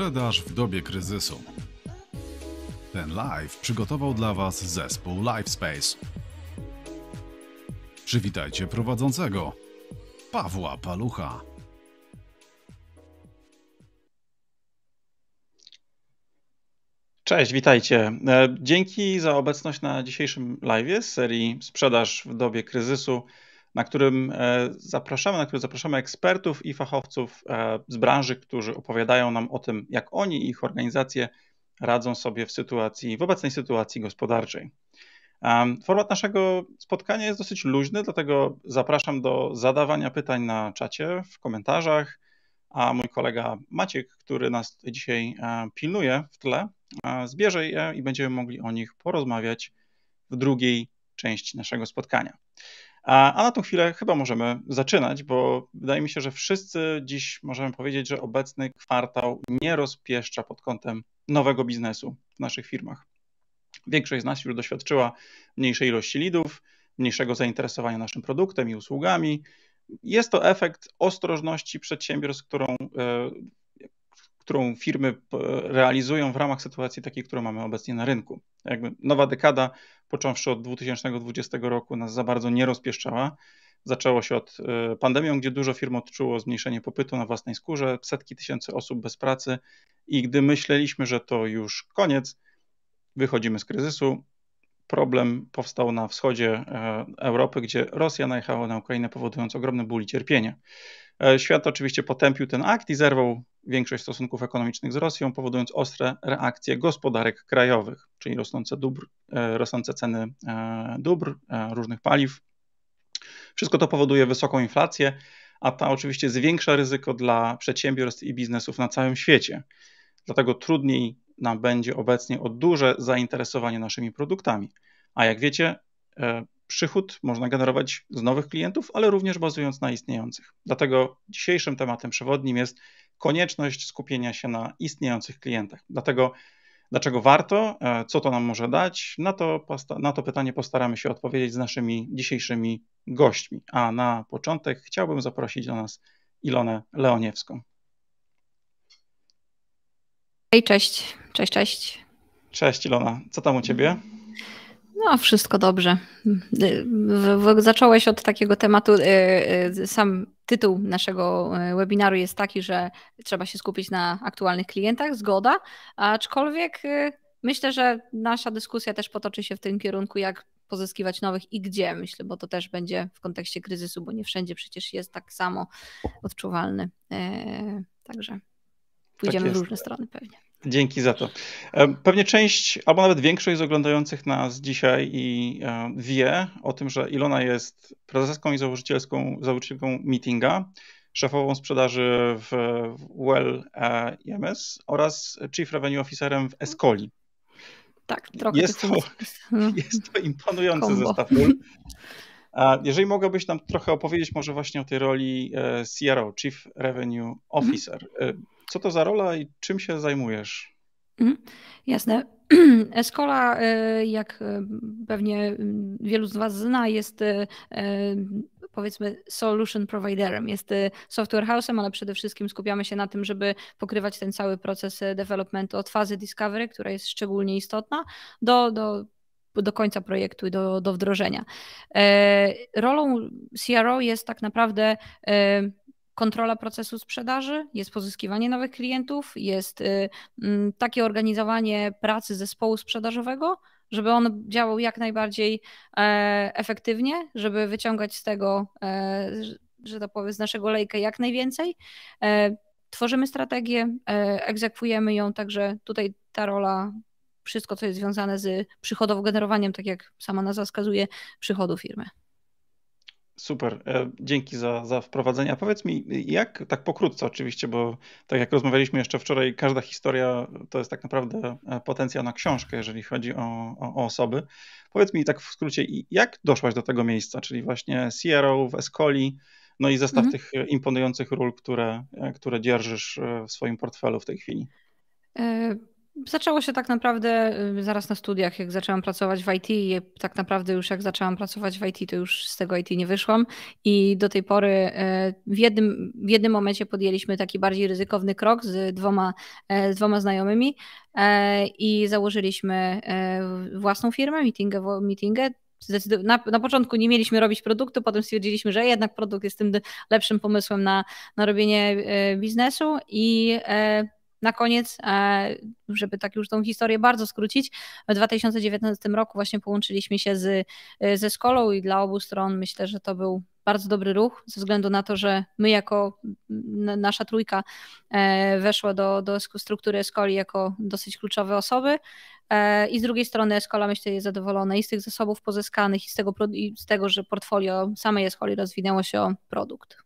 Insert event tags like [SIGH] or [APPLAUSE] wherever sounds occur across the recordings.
Sprzedaż w dobie kryzysu. Ten live przygotował dla Was zespół Lifespace. Przywitajcie prowadzącego Pawła Palucha. Cześć, witajcie. E, dzięki za obecność na dzisiejszym live z serii Sprzedaż w dobie kryzysu na którym e, zapraszamy, na który zapraszamy ekspertów i fachowców e, z branży, którzy opowiadają nam o tym, jak oni i ich organizacje radzą sobie w sytuacji, w obecnej sytuacji gospodarczej. E, format naszego spotkania jest dosyć luźny, dlatego zapraszam do zadawania pytań na czacie, w komentarzach, a mój kolega Maciek, który nas dzisiaj pilnuje w tle, zbierze je i będziemy mogli o nich porozmawiać w drugiej części naszego spotkania. A, na tą chwilę chyba możemy zaczynać, bo wydaje mi się, że wszyscy dziś możemy powiedzieć, że obecny kwartał nie rozpieszcza pod kątem nowego biznesu w naszych firmach. Większość z nas już doświadczyła mniejszej ilości lidów, mniejszego zainteresowania naszym produktem i usługami. Jest to efekt ostrożności przedsiębiorstw, którą e, którą firmy e, realizują w ramach sytuacji takiej, którą mamy obecnie na rynku. Jakby nowa dekada, począwszy od 2020 roku, nas za bardzo nie rozpieszczała. Zaczęło się od e, pandemią, gdzie dużo firm odczuło zmniejszenie popytu na własnej skórze, setki tysięcy osób bez pracy i gdy myśleliśmy, że to już koniec, wychodzimy z kryzysu, problem powstał na wschodzie e, Europy, gdzie Rosja najechała na Ukrainę, powodując ogromne ból i cierpienie. Świat oczywiście potępił ten akt i zerwał większość stosunków ekonomicznych z Rosją, powodując ostre reakcje gospodarek krajowych, czyli rosnące, dóbr, e, rosnące ceny e, dóbr, e, różnych paliw. Wszystko to powoduje wysoką inflację, a ta oczywiście zwiększa ryzyko dla przedsiębiorstw i biznesów na całym świecie. Dlatego trudniej nam będzie obecnie o duże zainteresowanie naszymi produktami. A jak wiecie, przychód można generować z nowych klientów, ale również bazując na istniejących. Dlatego dzisiejszym tematem przewodnim jest konieczność skupienia się na istniejących klientach. Dlatego dlaczego warto, e, co to nam może dać, na to, na to pytanie postaramy się odpowiedzieć z naszymi dzisiejszymi gośćmi. A na początek chciałbym zaprosić do nas Ilonę Leoniewską. Hej, cześć. Cześć, cześć. Cześć Ilona, co tam u Ciebie? No, wszystko dobrze. Y, zacząłeś od takiego tematu. Y, y, sam tytuł naszego webinaru jest taki, że trzeba się skupić na aktualnych klientach, zgoda, aczkolwiek myślę, że nasza dyskusja też potoczy się w tym kierunku, jak pozyskiwać nowych i gdzie, myślę, bo to też będzie w kontekście kryzysu, bo nie wszędzie przecież jest tak samo odczuwalny. Także pójdziemy tak w różne strony pewnie. Dzięki za to. E, pewnie część, albo nawet większość z oglądających nas dzisiaj i e, wie o tym, że Ilona jest prezeską i założycielską, założycielką meetinga, szefową sprzedaży w Well EMS oraz Chief Revenue Officerem w Escoli. Tak, trochę jest to, [LAUGHS] jest to imponujący Kombo. zestaw jeżeli mogłabyś nam trochę opowiedzieć może właśnie o tej roli e, CRO, Chief Revenue Officer. Mhm. E, co to za rola i czym się zajmujesz? Mhm. Jasne. [CLEARS THROAT] Escola, e, jak pewnie wielu z Was zna, jest powiedzmy solution providerem, jest software house'em, ale przede wszystkim skupiamy się na tym, żeby pokrywać ten cały proces developmentu od fazy discovery, która jest szczególnie istotna, do, do do końca projektu i do, do wdrożenia. E, rolą CRO jest tak naprawdę e, kontrola procesu sprzedaży, jest pozyskiwanie nowych klientów, jest e, takie organizowanie pracy zespołu sprzedażowego, żeby on działał jak najbardziej efektywnie, żeby wyciągać z tego, że to tak powiem, z naszego lejka jak najwięcej. Tworzymy strategię, egzekwujemy ją, także tutaj ta rola wszystko, co jest związane z przychodowo generowaniem, tak jak sama nazwa wskazuje, przychodu firmy. Super, e, dzięki za, za wprowadzenie. A powiedz mi, jak, tak pokrótce oczywiście, bo tak jak rozmawialiśmy jeszcze wczoraj, każda historia to jest tak naprawdę e, potencjał na książkę, jeżeli chodzi o, o, o osoby. Powiedz mi tak w skrócie, jak doszłaś do tego miejsca, czyli właśnie CRO w Escoli, no i zestaw mhm. tych imponujących ról, które, e, które dzierżysz w swoim portfelu w tej chwili? Zaczęło się tak naprawdę y, zaraz na studiach, jak zaczęłam pracować w IT. I tak naprawdę już jak zaczęłam pracować w IT, to już z tego IT nie wyszłam. I do tej pory y, w jednym, w jednym momencie podjęliśmy taki bardziej ryzykowny krok z dwoma, y, z dwoma znajomymi i założyliśmy własną firmę, meetingę, meetingę na, na, początku nie mieliśmy robić produktu, potem stwierdziliśmy, że jednak produkt jest tym lepszym pomysłem na, na robienie biznesu i na koniec, e, żeby tak już tą historię bardzo skrócić, w 2019 roku właśnie połączyliśmy się z, e, ze szkolą i dla obu stron myślę, że to był bardzo dobry ruch, ze względu na to, że my jako nasza trójka e, weszła do, do struktury Escoli jako dosyć kluczowe osoby i z drugiej strony Skola myślę jest zadowolona i z tych zasobów pozyskanych i z tego, i z tego że portfolio samej Escoli rozwinęło się o produkt.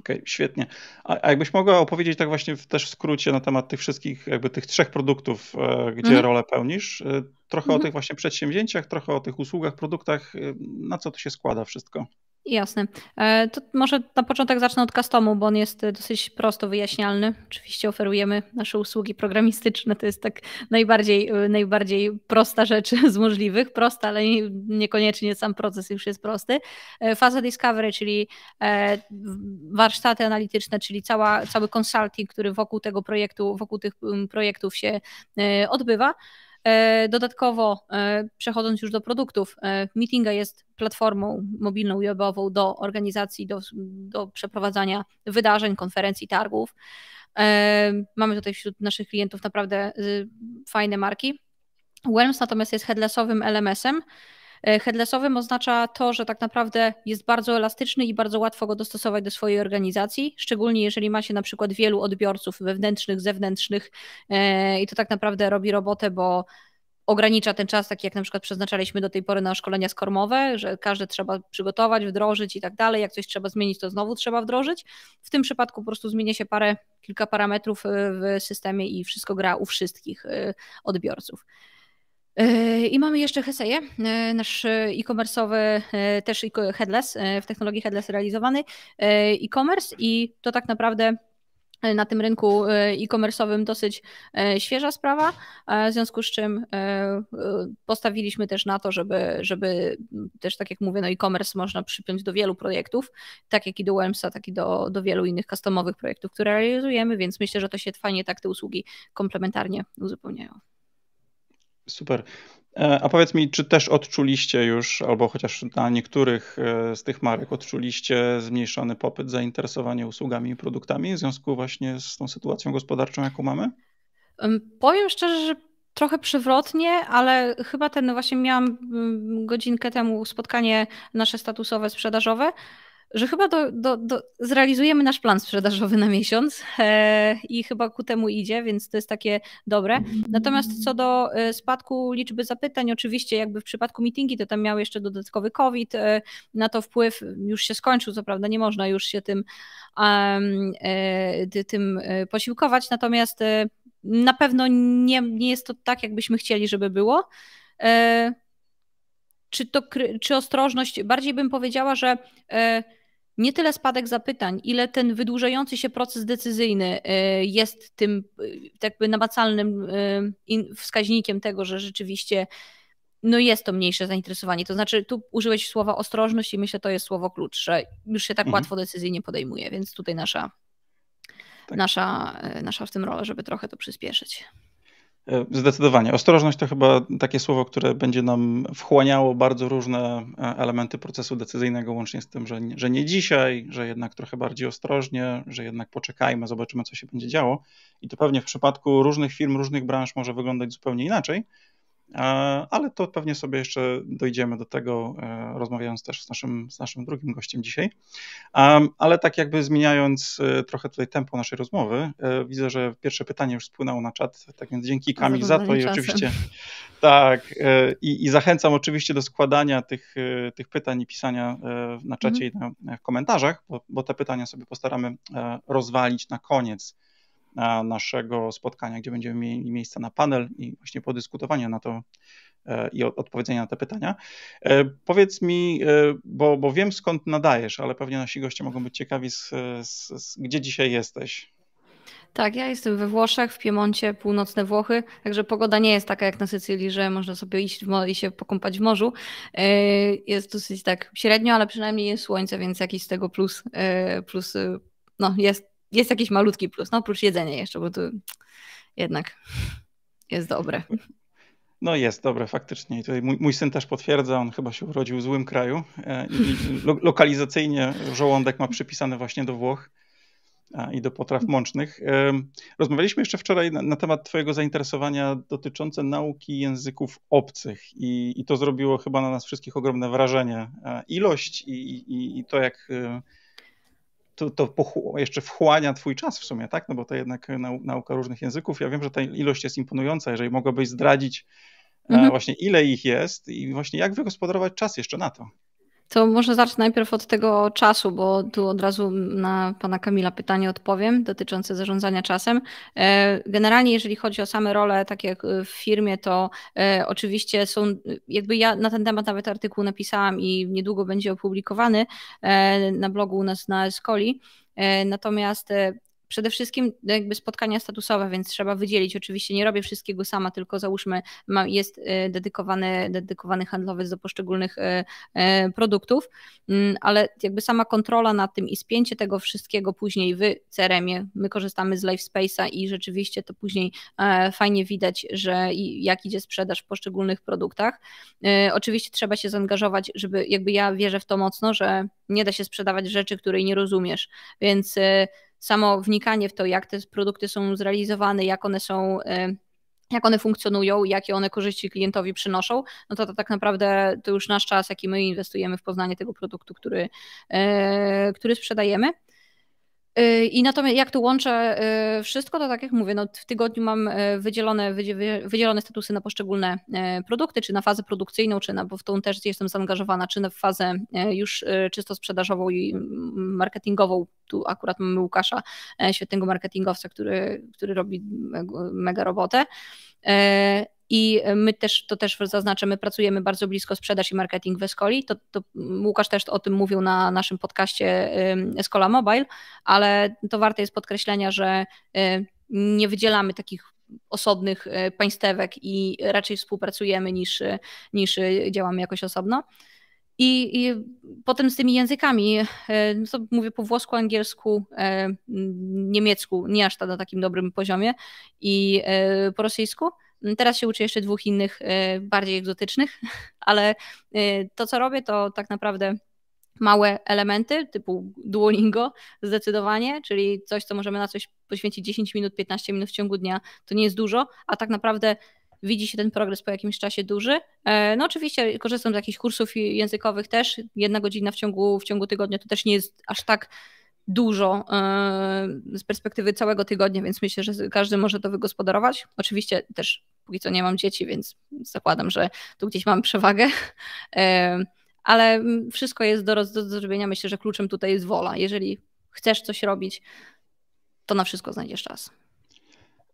Okej, okay, świetnie. A, a, jakbyś mogła opowiedzieć tak właśnie w, też w skrócie na temat tych wszystkich, jakby tych trzech produktów, e, gdzie mhm. rolę pełnisz, e, trochę o mhm. tych właśnie przedsięwzięciach, trochę o tych usługach, produktach, e, na co to się składa wszystko? Jasne. E, to może na początek zacznę od customu, bo on jest e, dosyć prosto wyjaśnialny. Oczywiście oferujemy nasze usługi programistyczne, to jest tak najbardziej, e, najbardziej prosta rzecz [LAUGHS] z możliwych, prosta, ale niekoniecznie sam proces już jest prosty. Faza discovery, czyli warsztaty analityczne, czyli cała, cały consulting, który wokół tego projektu, wokół tych projektów się odbywa. E, dodatkowo, e, przechodząc już do produktów, e, Meetinga jest platformą mobilną i webową do organizacji, do, do przeprowadzania wydarzeń, konferencji, targów. Mamy tutaj wśród naszych klientów naprawdę y, fajne marki. Worms natomiast jest headlessowym LMS-em, E, headlessowym oznacza to, że tak naprawdę jest bardzo elastyczny i bardzo łatwo go dostosować do swojej organizacji, szczególnie jeżeli ma się na przykład wielu odbiorców wewnętrznych, zewnętrznych e, i to tak naprawdę robi robotę, bo ogranicza ten czas, taki jak na przykład przeznaczaliśmy do tej pory na szkolenia skormowe, że każde trzeba przygotować, wdrożyć i tak dalej. Jak coś trzeba zmienić, to znowu trzeba wdrożyć. W tym przypadku po prostu zmienia się parę, kilka parametrów e, w systemie i wszystko gra u wszystkich odbiorców. E, I mamy jeszcze Heseję, e, nasz e-commerce'owy, e, też headless, w technologii headless realizowany e-commerce i to tak naprawdę na tym rynku e-commerce'owym dosyć świeża sprawa, w związku z czym postawiliśmy też na to, żeby, żeby też tak jak mówię, no e-commerce można przypiąć do wielu projektów, tak jak i do Wemsa, tak i do, do wielu innych customowych projektów, które realizujemy, więc myślę, że to się fajnie tak te usługi komplementarnie uzupełniają. Super. E, a powiedz mi, czy też odczuliście już, albo chociaż na niektórych e, z tych marek odczuliście zmniejszony popyt, zainteresowanie usługami i produktami w związku właśnie z tą sytuacją gospodarczą, jaką mamy? Powiem szczerze, że trochę przywrotnie, ale chyba ten no właśnie miałam mm, godzinkę temu spotkanie nasze statusowe, sprzedażowe że chyba do, do, do, zrealizujemy nasz plan sprzedażowy na miesiąc e, i chyba ku temu idzie, więc to jest takie dobre. Natomiast co do e, spadku liczby zapytań, oczywiście jakby w przypadku meetingi to tam miał jeszcze dodatkowy COVID, e, na to wpływ już się skończył, co prawda nie można już się tym, um, e, tym e, posiłkować, natomiast e, na pewno nie, nie jest to tak, jakbyśmy chcieli, żeby było czy, to, czy ostrożność, bardziej bym powiedziała, że nie tyle spadek zapytań, ile ten wydłużający się proces decyzyjny e, jest tym e, tak jakby namacalnym e, wskaźnikiem tego, że rzeczywiście no jest to mniejsze zainteresowanie. To znaczy, tu użyłeś słowa ostrożność i myślę, to jest słowo klucz, że już się tak mhm. łatwo decyzji nie podejmuje, więc tutaj nasza, tak. nasza, nasza w tym rola, żeby trochę to przyspieszyć. E, zdecydowanie. Ostrożność to chyba takie słowo, które będzie nam wchłaniało bardzo różne e, elementy procesu decyzyjnego, łącznie z tym, że, że nie dzisiaj, że jednak trochę bardziej ostrożnie, że jednak poczekajmy, zobaczymy, co się będzie działo. I to pewnie w przypadku różnych firm, różnych branż może wyglądać zupełnie inaczej. E, ale to pewnie sobie jeszcze dojdziemy do tego, e, rozmawiając też z naszym, z naszym drugim gościem dzisiaj. Ale tak jakby zmieniając e, trochę tutaj tempo naszej rozmowy, widzę, że pierwsze pytanie już spłynęło na czat, tak więc dzięki Kamil za to i oczywiście [LAUGHS] tak, i, i, zachęcam oczywiście do składania tych, tych pytań i pisania na czacie mhm. i na, w komentarzach, bo, bo te pytania sobie postaramy rozwalić na koniec naszego spotkania, gdzie będziemy mieli miejsce na panel i właśnie podyskutowania na to e, i odpowiedzenia na te pytania. E, powiedz mi, e, bo, bo wiem skąd nadajesz, ale pewnie nasi goście mogą być ciekawi, z, z, z, gdzie dzisiaj jesteś. Tak, ja jestem we Włoszech, w Piemoncie, północne Włochy, także pogoda nie jest taka jak na Sycylii, że można sobie iść i się pokąpać w morzu. Jest dosyć tak średnio, ale przynajmniej jest słońce, więc jakiś z tego plus, plus no, jest jest jakiś malutki plus, no oprócz jedzenia jeszcze, bo tu jednak jest dobre. No jest, dobre, faktycznie. I tutaj mój, mój, syn też potwierdza, on chyba się urodził w złym kraju e, i, lo, lokalizacyjnie żołądek ma przypisany właśnie do Włoch i do potraw mącznych. E, rozmawialiśmy jeszcze wczoraj na, na temat twojego zainteresowania dotyczące nauki języków obcych i, i, to zrobiło chyba na nas wszystkich ogromne wrażenie. E, ilość i, i to, jak to, to jeszcze wchłania twój czas w sumie, tak? No bo to jednak nau nauka różnych języków. Ja wiem, że ta ilość jest imponująca, jeżeli mogłabyś zdradzić e, mhm. właśnie ile ich jest i właśnie jak wygospodarować czas jeszcze na to. To może zacznę najpierw od tego czasu, bo tu od razu na pana Kamila pytanie odpowiem dotyczące zarządzania czasem. E, generalnie, jeżeli chodzi o same role, tak jak w firmie, to e, oczywiście są, jakby ja na ten temat nawet artykuł napisałam i niedługo będzie opublikowany e, na blogu u nas na Escoli. Natomiast Przede wszystkim jakby spotkania statusowe, więc trzeba wydzielić. Oczywiście nie robię wszystkiego sama, tylko załóżmy, jest e, dedykowany, dedykowany handlowiec do poszczególnych e, e, produktów, mm, ale jakby sama kontrola nad tym i spięcie tego wszystkiego później w CRM-ie. My korzystamy z Live Space'a i rzeczywiście to później fajnie widać, że jak idzie sprzedaż w poszczególnych produktach. Oczywiście trzeba się zaangażować, żeby jakby ja wierzę w to mocno, że nie da się sprzedawać rzeczy, której nie rozumiesz, więc samo wnikanie w to, jak te produkty są zrealizowane, jak one są e, jak one funkcjonują, jakie one korzyści klientowi przynoszą, no to, to tak naprawdę to już nasz czas, jaki my inwestujemy w poznanie tego produktu, który, e, który sprzedajemy. Y, I natomiast jak to łączę y, wszystko, to tak jak mówię, no w tygodniu mam y, wydzielone, wydzielone statusy na poszczególne produkty, czy na fazę produkcyjną, czy na, bo w tą też jestem zaangażowana, czy na fazę już czysto sprzedażową i marketingową. Tu akurat mamy Łukasza, świetnego marketingowca, który, który robi mega robotę i my też, to też zaznaczę, my pracujemy bardzo blisko sprzedaż i marketing w Escoli, to, to Łukasz też o tym mówił na naszym podcaście Escola Mobile, ale to warte jest podkreślenia, że nie wydzielamy takich osobnych y, państewek i raczej współpracujemy niż, y, niż y, działamy jakoś osobno. I, I, potem z tymi językami, mówię po włosku, angielsku, niemiecku, nie aż na takim dobrym poziomie, i po rosyjsku, Mm, teraz się uczę jeszcze dwóch innych, e, bardziej egzotycznych, [LAUGHS] ale e, to, co robię, to tak naprawdę małe elementy typu Duolingo zdecydowanie, czyli coś, co możemy na coś poświęcić 10 minut, 15 minut w ciągu dnia, to nie jest dużo, a tak naprawdę widzi się ten progres po jakimś czasie duży. E, no oczywiście korzystam z jakichś kursów językowych też, jedna godzina w ciągu, w ciągu tygodnia to też nie jest aż tak dużo e, z perspektywy całego tygodnia, więc myślę, że każdy może to wygospodarować. Oczywiście też póki co nie mam dzieci, więc zakładam, że tu gdzieś mam przewagę. E, ale wszystko jest do, do zrobienia. Myślę, że kluczem tutaj jest wola. Jeżeli chcesz coś robić, to na wszystko znajdziesz czas.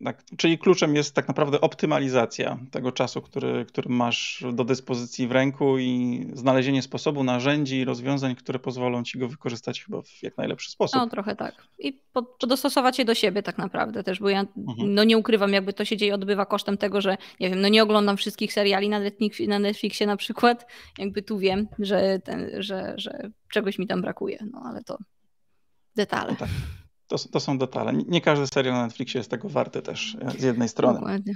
Tak, czyli kluczem jest tak naprawdę optymalizacja tego czasu, który, który masz do dyspozycji w ręku i znalezienie sposobu, narzędzi i rozwiązań, które pozwolą ci go wykorzystać chyba w jak najlepszy sposób. No trochę tak. I dostosować je do siebie tak naprawdę też, bo ja mhm. no, nie ukrywam, jakby to się dzieje, odbywa kosztem tego, że nie wiem, no nie oglądam wszystkich seriali na, na Netflixie na przykład, jakby tu wiem, że, ten, że, że czegoś mi tam brakuje, no ale to detale. No tak to, to są detale. Nie każdy serial na Netflixie jest tego warty też e, z jednej strony. Dokładnie.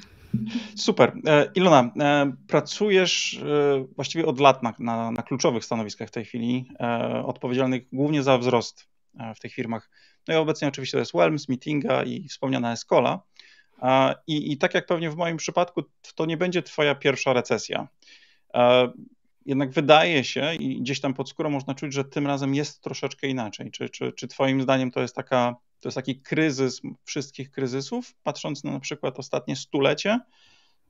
Super. E, Ilona, e, pracujesz właściwie od lat na, na, na kluczowych stanowiskach w tej chwili, odpowiedzialnych głównie za wzrost w tych firmach. No i obecnie oczywiście to jest Wellms, Meetinga i wspomniana Escola. I, I tak jak pewnie w moim przypadku, to nie będzie twoja pierwsza recesja jednak wydaje się i gdzieś tam pod skórą można czuć, że tym razem jest troszeczkę inaczej. Czy, czy, czy Twoim zdaniem to jest, taka, to jest taki kryzys wszystkich kryzysów, patrząc na, na przykład ostatnie stulecie,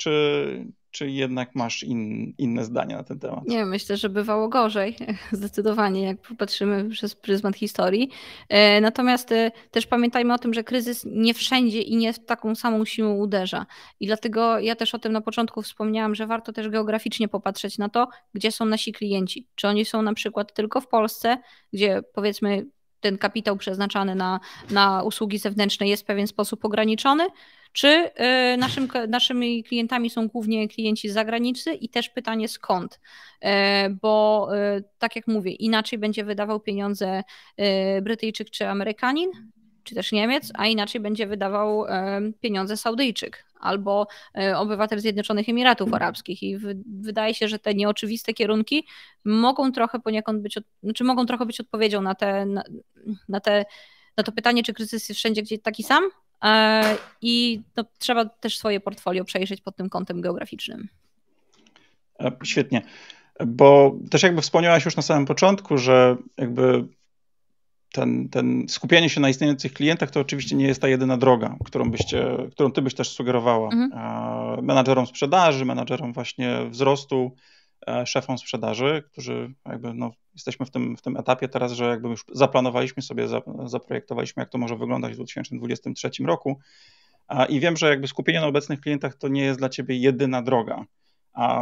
czy, czy jednak masz in, inne zdania na ten temat? Nie, myślę, że bywało gorzej, [LAUGHS] zdecydowanie, jak popatrzymy przez pryzmat historii. E, natomiast e, też pamiętajmy o tym, że kryzys nie wszędzie i nie w taką samą siłą uderza. I dlatego ja też o tym na początku wspomniałam, że warto też geograficznie popatrzeć na to, gdzie są nasi klienci. Czy oni są na przykład tylko w Polsce, gdzie powiedzmy ten kapitał przeznaczany na, na usługi zewnętrzne jest w pewien sposób ograniczony, czy y, naszym, naszymi klientami są głównie klienci z zagranicy i też pytanie skąd, y, bo y, tak jak mówię, inaczej będzie wydawał pieniądze Brytyjczyk czy Amerykanin, czy też Niemiec, a inaczej będzie wydawał pieniądze Saudyjczyk albo obywatel Zjednoczonych Emiratów Arabskich. I wydaje się, że te nieoczywiste kierunki mogą trochę poniekąd być, czy znaczy mogą trochę być odpowiedzią na te, na, na te na to pytanie, czy kryzys jest wszędzie gdzieś taki sam, E, I trzeba też swoje portfolio przejrzeć pod tym kątem geograficznym. E, świetnie. Bo też jakby wspomniałaś już na samym początku, że jakby ten, ten skupianie się na istniejących klientach to oczywiście nie jest ta jedyna droga, którą, byście, którą ty byś też sugerowała mhm. E, menadżerom sprzedaży, menadżerom właśnie wzrostu, E, szefom sprzedaży, którzy jakby no, jesteśmy w tym, w tym etapie teraz, że jakby już zaplanowaliśmy sobie, zaprojektowaliśmy, jak to może wyglądać w 2023 roku. I wiem, że jakby skupienie na obecnych klientach to nie jest dla ciebie jedyna droga. A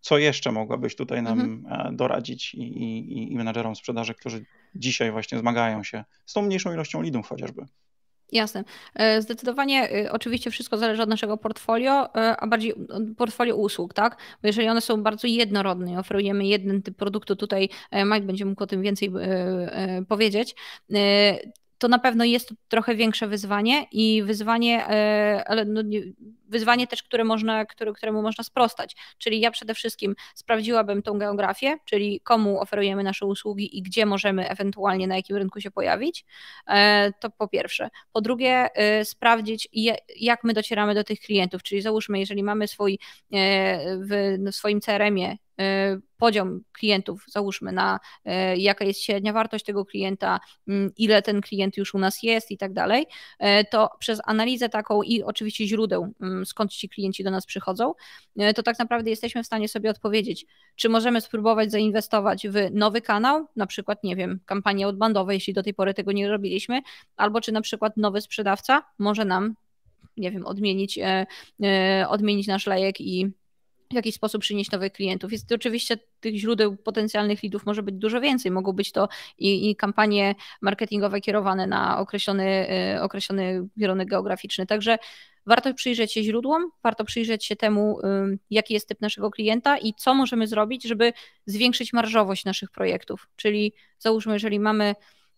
co jeszcze mogłabyś tutaj nam mhm. E, doradzić i, i, i menadżerom sprzedaży, którzy dzisiaj właśnie zmagają się z tą mniejszą ilością lidów chociażby? Jasne. E, zdecydowanie y, oczywiście wszystko zależy od naszego portfolio, e, a bardziej od portfolio usług, tak? Bo jeżeli one są bardzo jednorodne i oferujemy jeden typ produktu, tutaj e, Mike będzie mógł o tym więcej powiedzieć, to na pewno jest trochę większe wyzwanie i wyzwanie, e, ale no, wyzwanie też, które można, które, któremu można sprostać. Czyli ja przede wszystkim sprawdziłabym tą geografię, czyli komu oferujemy nasze usługi i gdzie możemy ewentualnie na jakim rynku się pojawić. E, to po pierwsze. Po drugie, e, sprawdzić, jak my docieramy do tych klientów, czyli załóżmy, jeżeli mamy swój, w swoim CRM-ie Y, poziom klientów, załóżmy na y, jaka jest średnia wartość tego klienta, y, ile ten klient już u nas jest i tak dalej, to przez analizę taką i oczywiście źródeł, skąd ci klienci do nas przychodzą, to tak naprawdę jesteśmy w stanie sobie odpowiedzieć, czy możemy spróbować zainwestować w nowy kanał, na przykład, nie wiem, kampanię odbandową jeśli do tej pory tego nie robiliśmy, albo czy na przykład nowy sprzedawca może nam, nie wiem, odmienić, odmienić nasz lejek i w jakiś sposób przynieść nowych klientów. Jest oczywiście tych źródeł potencjalnych lidów może być dużo więcej. Mogą być to i, i kampanie marketingowe kierowane na określony, y, określony kierunek geograficzny. Także warto przyjrzeć się źródłom, warto przyjrzeć się temu, y, jaki jest typ naszego klienta i co możemy zrobić, żeby zwiększyć marżowość naszych projektów. Czyli załóżmy, jeżeli mamy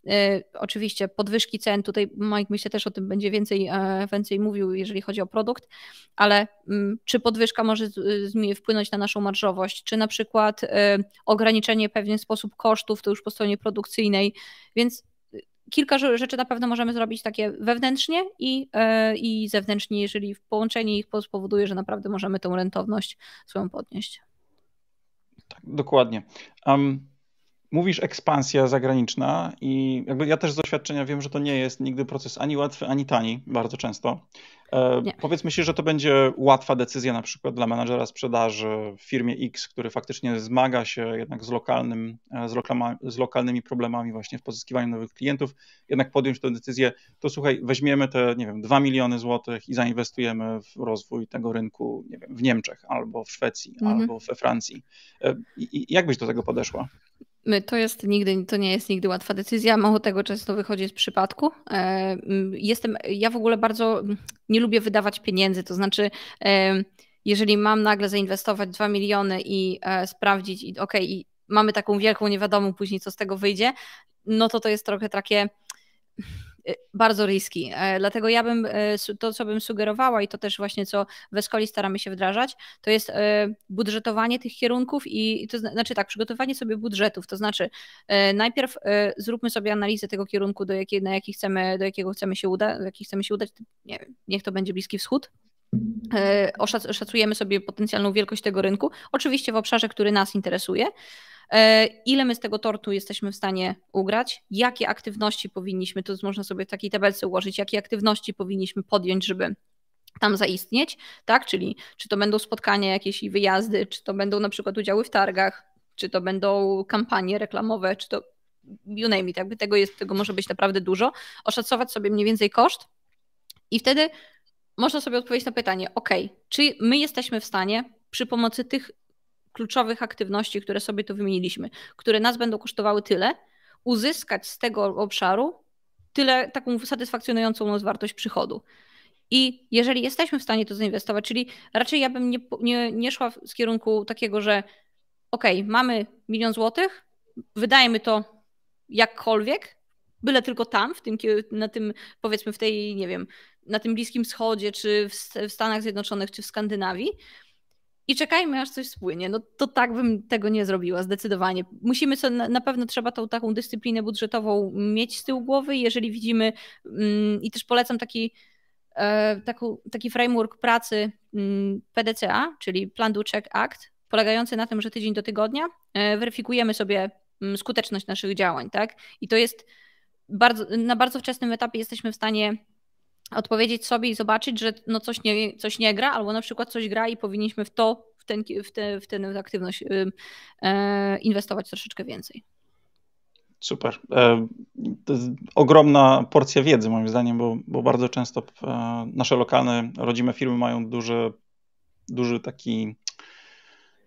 E, oczywiście podwyżki cen, tutaj Mike myślę też o tym będzie więcej, e, więcej mówił, jeżeli chodzi o produkt, ale mm, czy podwyżka może wpłynąć na naszą marżowość, czy na przykład e, ograniczenie w pewien sposób kosztów, to już po stronie produkcyjnej, więc kilka rzeczy na pewno możemy zrobić takie wewnętrznie i, i zewnętrznie, jeżeli połączenie ich spowoduje, że naprawdę możemy tą rentowność swoją podnieść. Tak, dokładnie. Um, mówisz ekspansja zagraniczna i jakby ja też z doświadczenia wiem, że to nie jest nigdy proces ani łatwy, ani tani, bardzo często. E, powiedzmy się, że to będzie łatwa decyzja na przykład dla menadżera sprzedaży w firmie X, który faktycznie zmaga się jednak z, lokalnym, e, z, lokama, z lokalnymi problemami właśnie w pozyskiwaniu nowych klientów, jednak podjąć tę decyzję, to słuchaj, weźmiemy te, nie wiem, 2 miliony złotych i zainwestujemy w rozwój tego rynku, nie wiem, w Niemczech albo w Szwecji, mhm. albo we Francji. E, i, jak byś do tego podeszła? To jest nigdy, to nie jest nigdy łatwa decyzja. Mało tego często wychodzi z przypadku. E, jestem, ja w ogóle bardzo nie lubię wydawać pieniędzy, to znaczy e, jeżeli mam nagle zainwestować 2 miliony i e, sprawdzić, i, ok, i mamy taką wielką niewiadomą później, co z tego wyjdzie, no to to jest trochę takie Y, bardzo riski. E, dlatego ja bym e, to, co bym sugerowała i to też właśnie co w Escoli staramy się wdrażać, to jest e, budżetowanie tych kierunków i to znaczy tak, przygotowanie sobie budżetów, to znaczy najpierw zróbmy sobie analizę tego kierunku, do, jakiej, na jaki chcemy, do jakiego chcemy się udać, do jaki chcemy się udać, nie niech to będzie Bliski Wschód, oszacujemy sobie potencjalną wielkość tego rynku, oczywiście w obszarze, który nas interesuje. E, ile my z tego tortu jesteśmy w stanie ugrać, jakie aktywności powinniśmy, to można sobie w takiej tabelce ułożyć, jakie aktywności powinniśmy podjąć, żeby tam zaistnieć, tak? Czyli czy to będą spotkania jakieś i wyjazdy, czy to będą na przykład udziały w targach, czy to będą kampanie reklamowe, czy to you name it, jakby tego, jest, tego może być naprawdę dużo, oszacować sobie mniej więcej koszt i wtedy można sobie odpowiedzieć na pytanie, ok, czy my jesteśmy w stanie przy pomocy tych kluczowych aktywności, które sobie tu wymieniliśmy, które nas będą kosztowały tyle, uzyskać z tego obszaru tyle taką satysfakcjonującą nas wartość przychodu. I jeżeli jesteśmy w stanie to zainwestować, czyli raczej ja bym nie, nie, nie szła z kierunku takiego, że okej, okay, mamy milion złotych, wydajemy to jakkolwiek, byle tylko tam, w tym, na tym, powiedzmy, w tej, nie wiem, na tym Bliskim Wschodzie, czy w, w Stanach Zjednoczonych, czy w Skandynawii, i czekajmy, aż coś spłynie. No to tak bym tego nie zrobiła, zdecydowanie. Musimy, co, na pewno trzeba tą taką dyscyplinę budżetową mieć z tyłu głowy, jeżeli widzimy, mm, i też polecam taki, e, taki framework pracy mm, PDCA, czyli Plan Do Check Act, polegający na tym, że tydzień do tygodnia e, weryfikujemy sobie mm, skuteczność naszych działań, tak? I to jest bardzo, na bardzo wczesnym etapie jesteśmy w stanie odpowiedzieć sobie i zobaczyć, że no coś, nie, coś nie gra, albo na przykład coś gra i powinniśmy w to, w, ten, w, ten w tę aktywność y, e, inwestować troszeczkę więcej. Super. E, to jest ogromna porcja wiedzy, moim zdaniem, bo, bo bardzo często e, nasze lokalne, rodzime firmy mają duży, duży taki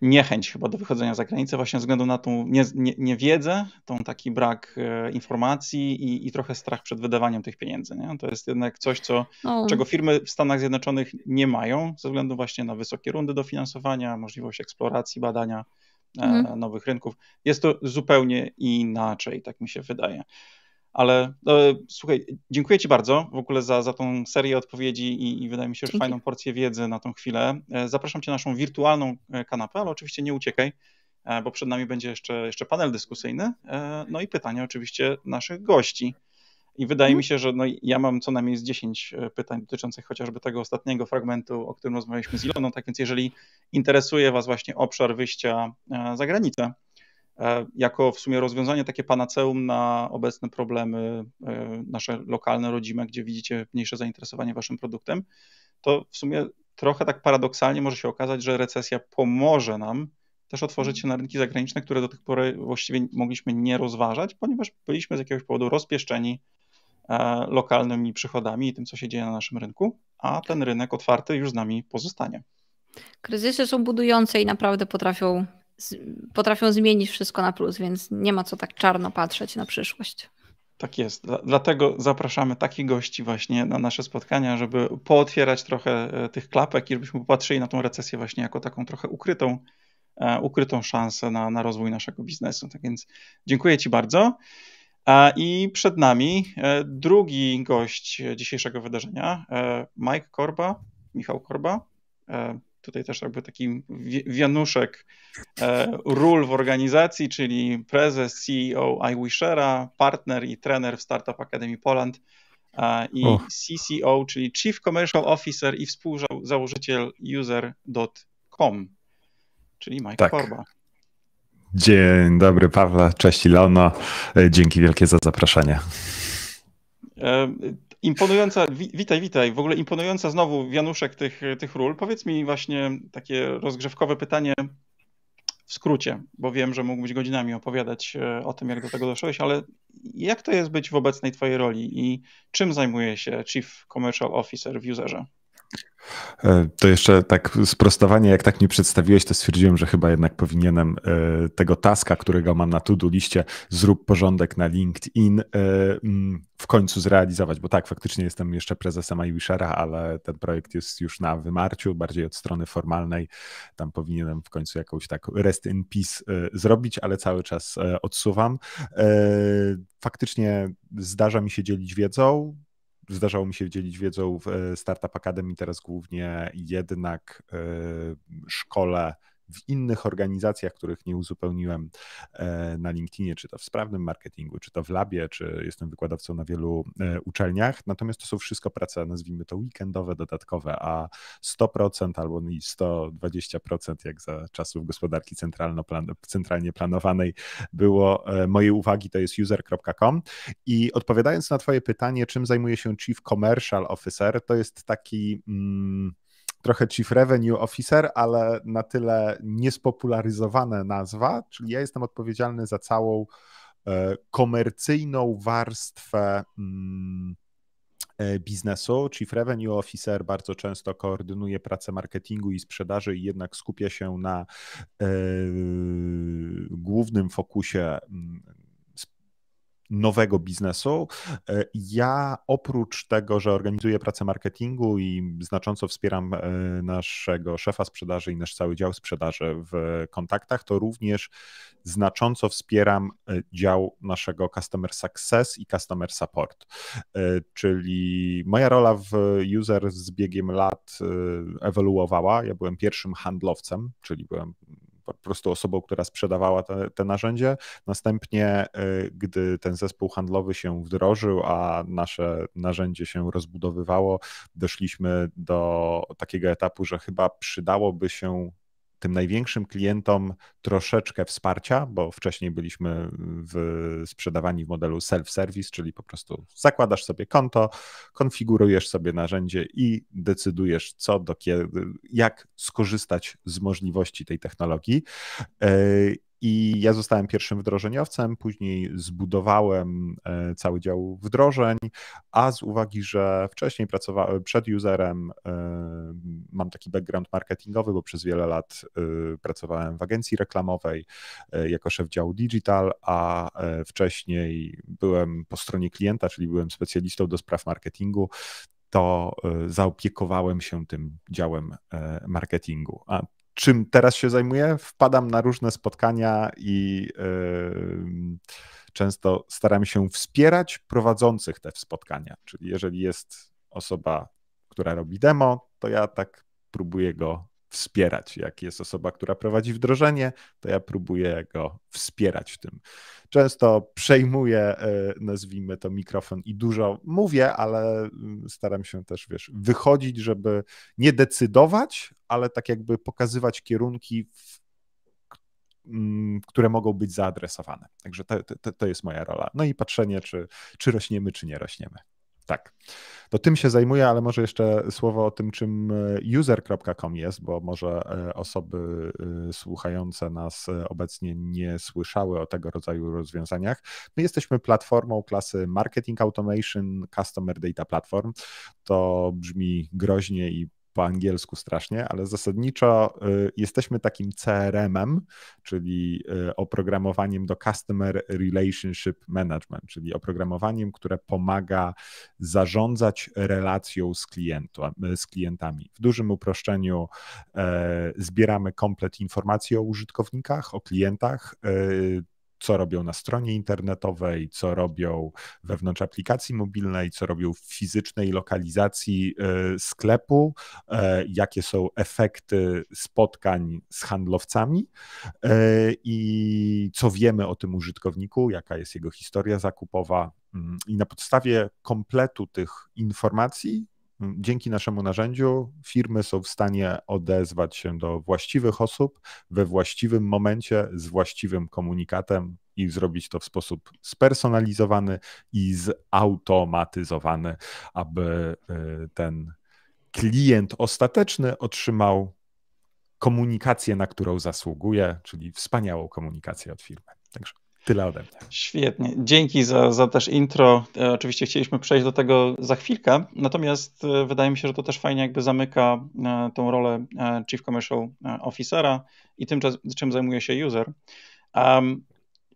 niechęć chyba do wychodzenia za granicę właśnie ze względu na tą nie, nie, niewiedzę, tą taki brak e, informacji i, i trochę strach przed wydawaniem tych pieniędzy. Nie? To jest jednak coś, co, no. czego firmy w Stanach Zjednoczonych nie mają ze względu właśnie na wysokie rundy dofinansowania, możliwość eksploracji, badania e, mhm. nowych rynków. Jest to zupełnie inaczej, tak mi się wydaje. Ale e, słuchaj, dziękuję Ci bardzo w ogóle za, za tą serię odpowiedzi i, i wydaje mi się, że fajną porcję wiedzy na tą chwilę. E, zapraszam Cię na naszą wirtualną e, kanapę, ale oczywiście nie uciekaj, e, bo przed nami będzie jeszcze, jeszcze panel dyskusyjny, e, no i pytania oczywiście naszych gości. I wydaje mhm. mi się, że no, ja mam co najmniej z 10 e, pytań dotyczących chociażby tego ostatniego fragmentu, o którym rozmawialiśmy z Iloną. Tak więc, jeżeli interesuje Was właśnie obszar wyjścia za granicę, E, jako w sumie rozwiązanie takie panaceum na obecne problemy e, nasze lokalne, rodzime, gdzie widzicie mniejsze zainteresowanie waszym produktem, to w sumie trochę tak paradoksalnie może się okazać, że recesja pomoże nam też otworzyć się na rynki zagraniczne, które do tej pory właściwie mogliśmy nie rozważać, ponieważ byliśmy z jakiegoś powodu rozpieszczeni e, lokalnymi przychodami i tym, co się dzieje na naszym rynku, a ten rynek otwarty już z nami pozostanie. Kryzysy są budujące i naprawdę potrafią potrafią zmienić wszystko na plus, więc nie ma co tak czarno patrzeć na przyszłość. Tak jest. Dlatego zapraszamy takich gości właśnie na nasze spotkania, żeby pootwierać trochę e, tych klapek i żebyśmy popatrzyli na tą recesję właśnie jako taką trochę ukrytą, e, ukrytą szansę na, na rozwój naszego biznesu. Tak więc dziękuję Ci bardzo. I przed nami e, drugi gość dzisiejszego wydarzenia, Mike Korba, Michał Korba tutaj też jakby taki wianuszek e, ról w organizacji, czyli prezes, CEO iWishera, partner i trener w Startup Academy Poland e, i oh. CCO, czyli Chief Commercial Officer i współzałożyciel user.com, czyli Mike tak. Korba. Dzień dobry Pawle, cześć Ilona, e, dzięki wielkie za zaproszenie. E, Imponująca, witaj, witaj, w ogóle imponująca znowu wianuszek tych, tych ról. Powiedz mi właśnie takie rozgrzewkowe pytanie w skrócie, bo wiem, że mógłbyś godzinami opowiadać e, o tym, jak do tego doszłeś, ale jak to jest być w obecnej twojej roli i czym zajmuje się Chief Commercial Officer w userze? E, to jeszcze tak sprostowanie, jak tak mi przedstawiłeś, to stwierdziłem, że chyba jednak powinienem e, tego taska, którego mam na to-do liście, zrób porządek na LinkedIn, e, mm, w końcu zrealizować, bo tak, faktycznie jestem jeszcze prezesem iWishera, ale ten projekt jest już na wymarciu, bardziej od strony formalnej, tam powinienem w końcu jakąś tak rest in peace zrobić, ale cały czas odsuwam. Faktycznie zdarza mi się dzielić wiedzą, Zdarzało mi się dzielić wiedzą w e, Startup Academy, teraz głównie jednak e, szkole w innych organizacjach, których nie uzupełniłem e, na LinkedInie, czy to w sprawnym marketingu, czy to w labie, czy jestem wykładowcą na wielu e, uczelniach. Natomiast to są wszystko prace, nazwijmy to weekendowe, dodatkowe, a 100% albo 120% jak za czasów gospodarki plan centralnie planowanej było e, mojej uwagi, to jest user.com. I odpowiadając na Twoje pytanie, czym zajmuje się Chief Commercial Officer, to jest taki. Mm, trochę Chief Revenue Officer, ale na tyle niespopularyzowana nazwa, czyli ja jestem odpowiedzialny za całą e, komercyjną warstwę mm, e, biznesu. Chief Revenue Officer bardzo często koordynuje pracę marketingu i sprzedaży i jednak skupia się na e, głównym fokusie mm, nowego biznesu. E, ja oprócz tego, że organizuję pracę marketingu i znacząco wspieram e, naszego szefa sprzedaży i nasz cały dział sprzedaży w kontaktach, to również znacząco wspieram e, dział naszego Customer Success i Customer Support. Czyli moja rola w user z biegiem lat ewoluowała. Ja byłem pierwszym handlowcem, czyli byłem po prostu osobą, która sprzedawała te, te narzędzie. Następnie, y, gdy ten zespół handlowy się wdrożył, a nasze narzędzie się rozbudowywało, doszliśmy do takiego etapu, że chyba przydałoby się tym największym klientom troszeczkę wsparcia, bo wcześniej byliśmy w, sprzedawani w modelu self-service, czyli po prostu zakładasz sobie konto, konfigurujesz sobie narzędzie i decydujesz, co do kiedy, jak skorzystać z możliwości tej technologii. E, i ja zostałem pierwszym wdrożeniowcem, później zbudowałem e, cały dział wdrożeń, a z uwagi, że wcześniej pracowałem przed userem, e, mam taki background marketingowy, bo przez wiele lat e, pracowałem w agencji reklamowej jako szef działu digital, a wcześniej byłem po stronie klienta, czyli byłem specjalistą do spraw marketingu to zaopiekowałem się tym działem marketingu. A czym teraz się zajmuję, wpadam na różne spotkania i yy, często staram się wspierać prowadzących te spotkania. Czyli jeżeli jest osoba, która robi demo, to ja tak próbuję go wspierać. Jak jest osoba, która prowadzi wdrożenie, to ja próbuję go wspierać w tym. Często przejmuję, e, nazwijmy to, mikrofon i dużo mówię, ale mm, staram się też, wiesz, wychodzić, żeby nie decydować, ale tak jakby pokazywać kierunki, mm, które mogą być zaadresowane. Także to, to, to jest moja rola. No i patrzenie, czy, czy rośniemy, czy nie rośniemy. Tak. To tym się zajmuję, ale może jeszcze słowo o tym, czym e, user.com jest, bo może e, osoby e, słuchające nas obecnie nie słyszały o tego rodzaju rozwiązaniach. My jesteśmy platformą klasy Marketing Automation Customer Data Platform. To brzmi groźnie i po angielsku strasznie, ale zasadniczo y, jesteśmy takim CRM-em, czyli y, oprogramowaniem do Customer Relationship Management, czyli oprogramowaniem, które pomaga zarządzać relacją z, y, z klientami. W dużym uproszczeniu e, zbieramy komplet informacji o użytkownikach, o klientach, co robią na stronie internetowej, co robią wewnątrz aplikacji mobilnej, co robią w fizycznej lokalizacji e, sklepu, e, jakie są efekty spotkań z handlowcami e, i co wiemy o tym użytkowniku, jaka jest jego historia zakupowa. Mm, I na podstawie kompletu tych informacji Dzięki naszemu narzędziu firmy są w stanie odezwać się do właściwych osób we właściwym momencie z właściwym komunikatem i zrobić to w sposób spersonalizowany i zautomatyzowany, aby e, ten klient ostateczny otrzymał komunikację, na którą zasługuje, czyli wspaniałą komunikację od firmy. Także Tyle ode mnie. Świetnie. Dzięki za, za też intro. E, oczywiście chcieliśmy przejść do tego za chwilkę, natomiast e, wydaje mi się, że to też fajnie jakby zamyka e, tą rolę Chief Commercial Officera i tym, czym zajmuje się user. Um,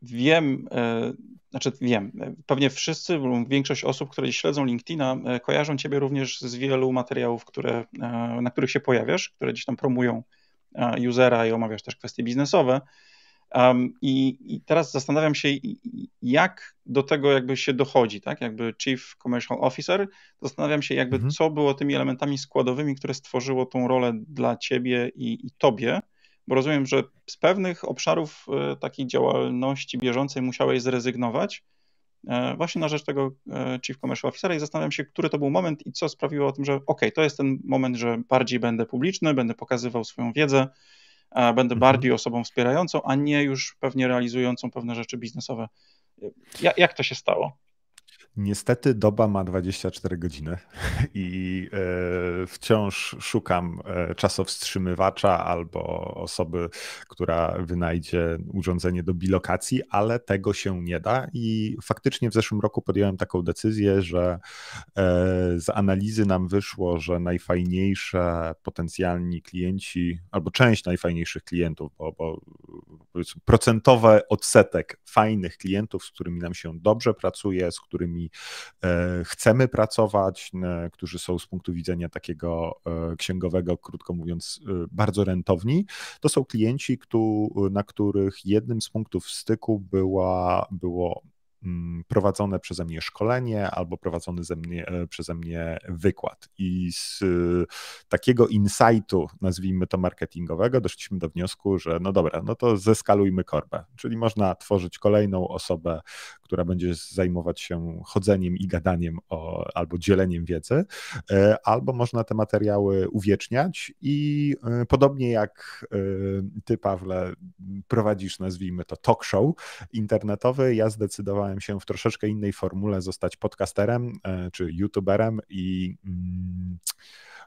wiem, znaczy wiem, pewnie wszyscy większość osób, które śledzą LinkedIna, kojarzą Ciebie również z wielu materiałów, które, na których się pojawiasz, które gdzieś tam promują usera i omawiasz też kwestie biznesowe. Um, i, i, teraz zastanawiam się, jak do tego jakby się dochodzi, tak? Jakby Chief Commercial Officer, zastanawiam się, jakby mhm. co było tymi elementami składowymi, które stworzyło tą rolę dla ciebie i, i tobie, bo rozumiem, że z pewnych obszarów e, takiej działalności bieżącej musiałeś zrezygnować e, właśnie na rzecz tego e, Chief Commercial Officera i zastanawiam się, który to był moment i co sprawiło o tym, że ok, to jest ten moment, że bardziej będę publiczny, będę pokazywał swoją wiedzę, będę mhm. bardziej osobą wspierającą, a nie już pewnie realizującą pewne rzeczy biznesowe. Jak to się stało? Niestety doba ma 24 godziny i e, wciąż szukam e, czasowstrzymywacza albo osoby, która wynajdzie urządzenie do bilokacji, ale tego się nie da. I faktycznie w zeszłym roku podjąłem taką decyzję, że e, z analizy nam wyszło, że najfajniejsze potencjalni klienci, albo część najfajniejszych klientów, bo, bo procentowy odsetek fajnych klientów, z którymi nam się dobrze pracuje, z którymi E, chcemy pracować, którzy są z punktu widzenia takiego e, księgowego, krótko mówiąc, e, bardzo rentowni. To są klienci, na których jednym z punktów styku była, było Mm, prowadzone przeze mnie szkolenie albo prowadzony ze mnie, e, przeze mnie wykład. I z e, takiego insightu, nazwijmy to marketingowego, doszliśmy do wniosku, że no dobra, no to zeskalujmy korbę, czyli można tworzyć kolejną osobę, która będzie zajmować się chodzeniem i gadaniem o, albo dzieleniem wiedzy, e, albo można te materiały uwieczniać i podobnie jak ty, Pawle, prowadzisz, nazwijmy to talk show internetowy, ja zdecydowałem zdecydowałem się w troszeczkę innej formule zostać podcasterem e, czy youtuberem i mm,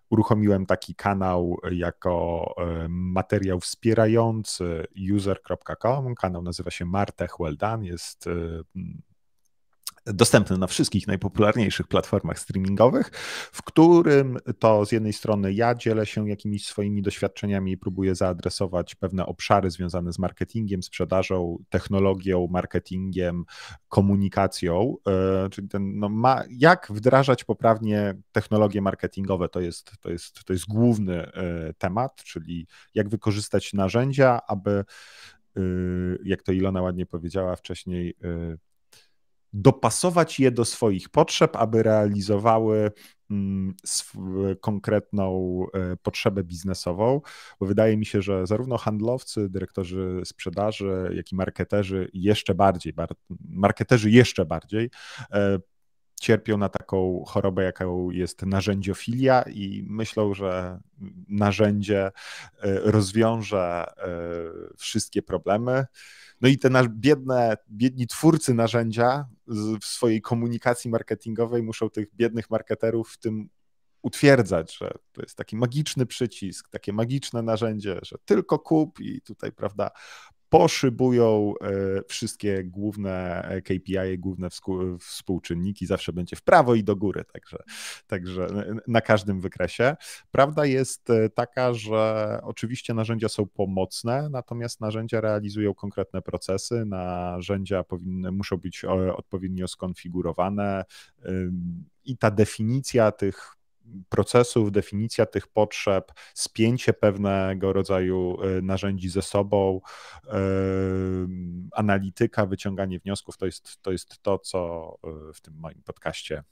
uruchomiłem taki kanał jako e, materiał wspierający user.com. Kanał nazywa się Martech Well Done, jest e, dostępny na wszystkich najpopularniejszych platformach streamingowych, w którym to z jednej strony ja dzielę się jakimiś swoimi doświadczeniami i próbuję zaadresować pewne obszary związane z marketingiem, sprzedażą, technologią, marketingiem, komunikacją, e, czyli ten, no, ma, jak wdrażać poprawnie technologie marketingowe, to jest, to, jest, to jest główny e, temat, czyli jak wykorzystać narzędzia, aby y, jak to Ilona ładnie powiedziała wcześniej, y, dopasować je do swoich potrzeb, aby realizowały mm, konkretną e, potrzebę biznesową, bo wydaje mi się, że zarówno handlowcy, dyrektorzy sprzedaży, jak i marketerzy jeszcze bardziej, marketerzy jeszcze bardziej e, cierpią na taką chorobę, jaką jest narzędziofilia i myślą, że narzędzie e, rozwiąże wszystkie problemy. No i te nasz biedne, biedni twórcy narzędzia w swojej komunikacji marketingowej muszą tych biednych marketerów w tym utwierdzać, że to jest taki magiczny przycisk, takie magiczne narzędzie, że tylko kup i tutaj, prawda, poszybują e, wszystkie główne e, KPI, główne współczynniki, zawsze będzie w prawo i do góry, także, także na każdym wykresie. Prawda jest e, taka, że oczywiście narzędzia są pomocne, natomiast narzędzia realizują konkretne procesy, narzędzia powinny, muszą być odpowiednio skonfigurowane i ta definicja tych procesów, definicja tych potrzeb, spięcie pewnego rodzaju y, narzędzi ze sobą, y, analityka, wyciąganie wniosków to jest to, jest to co y, w tym moim podcaście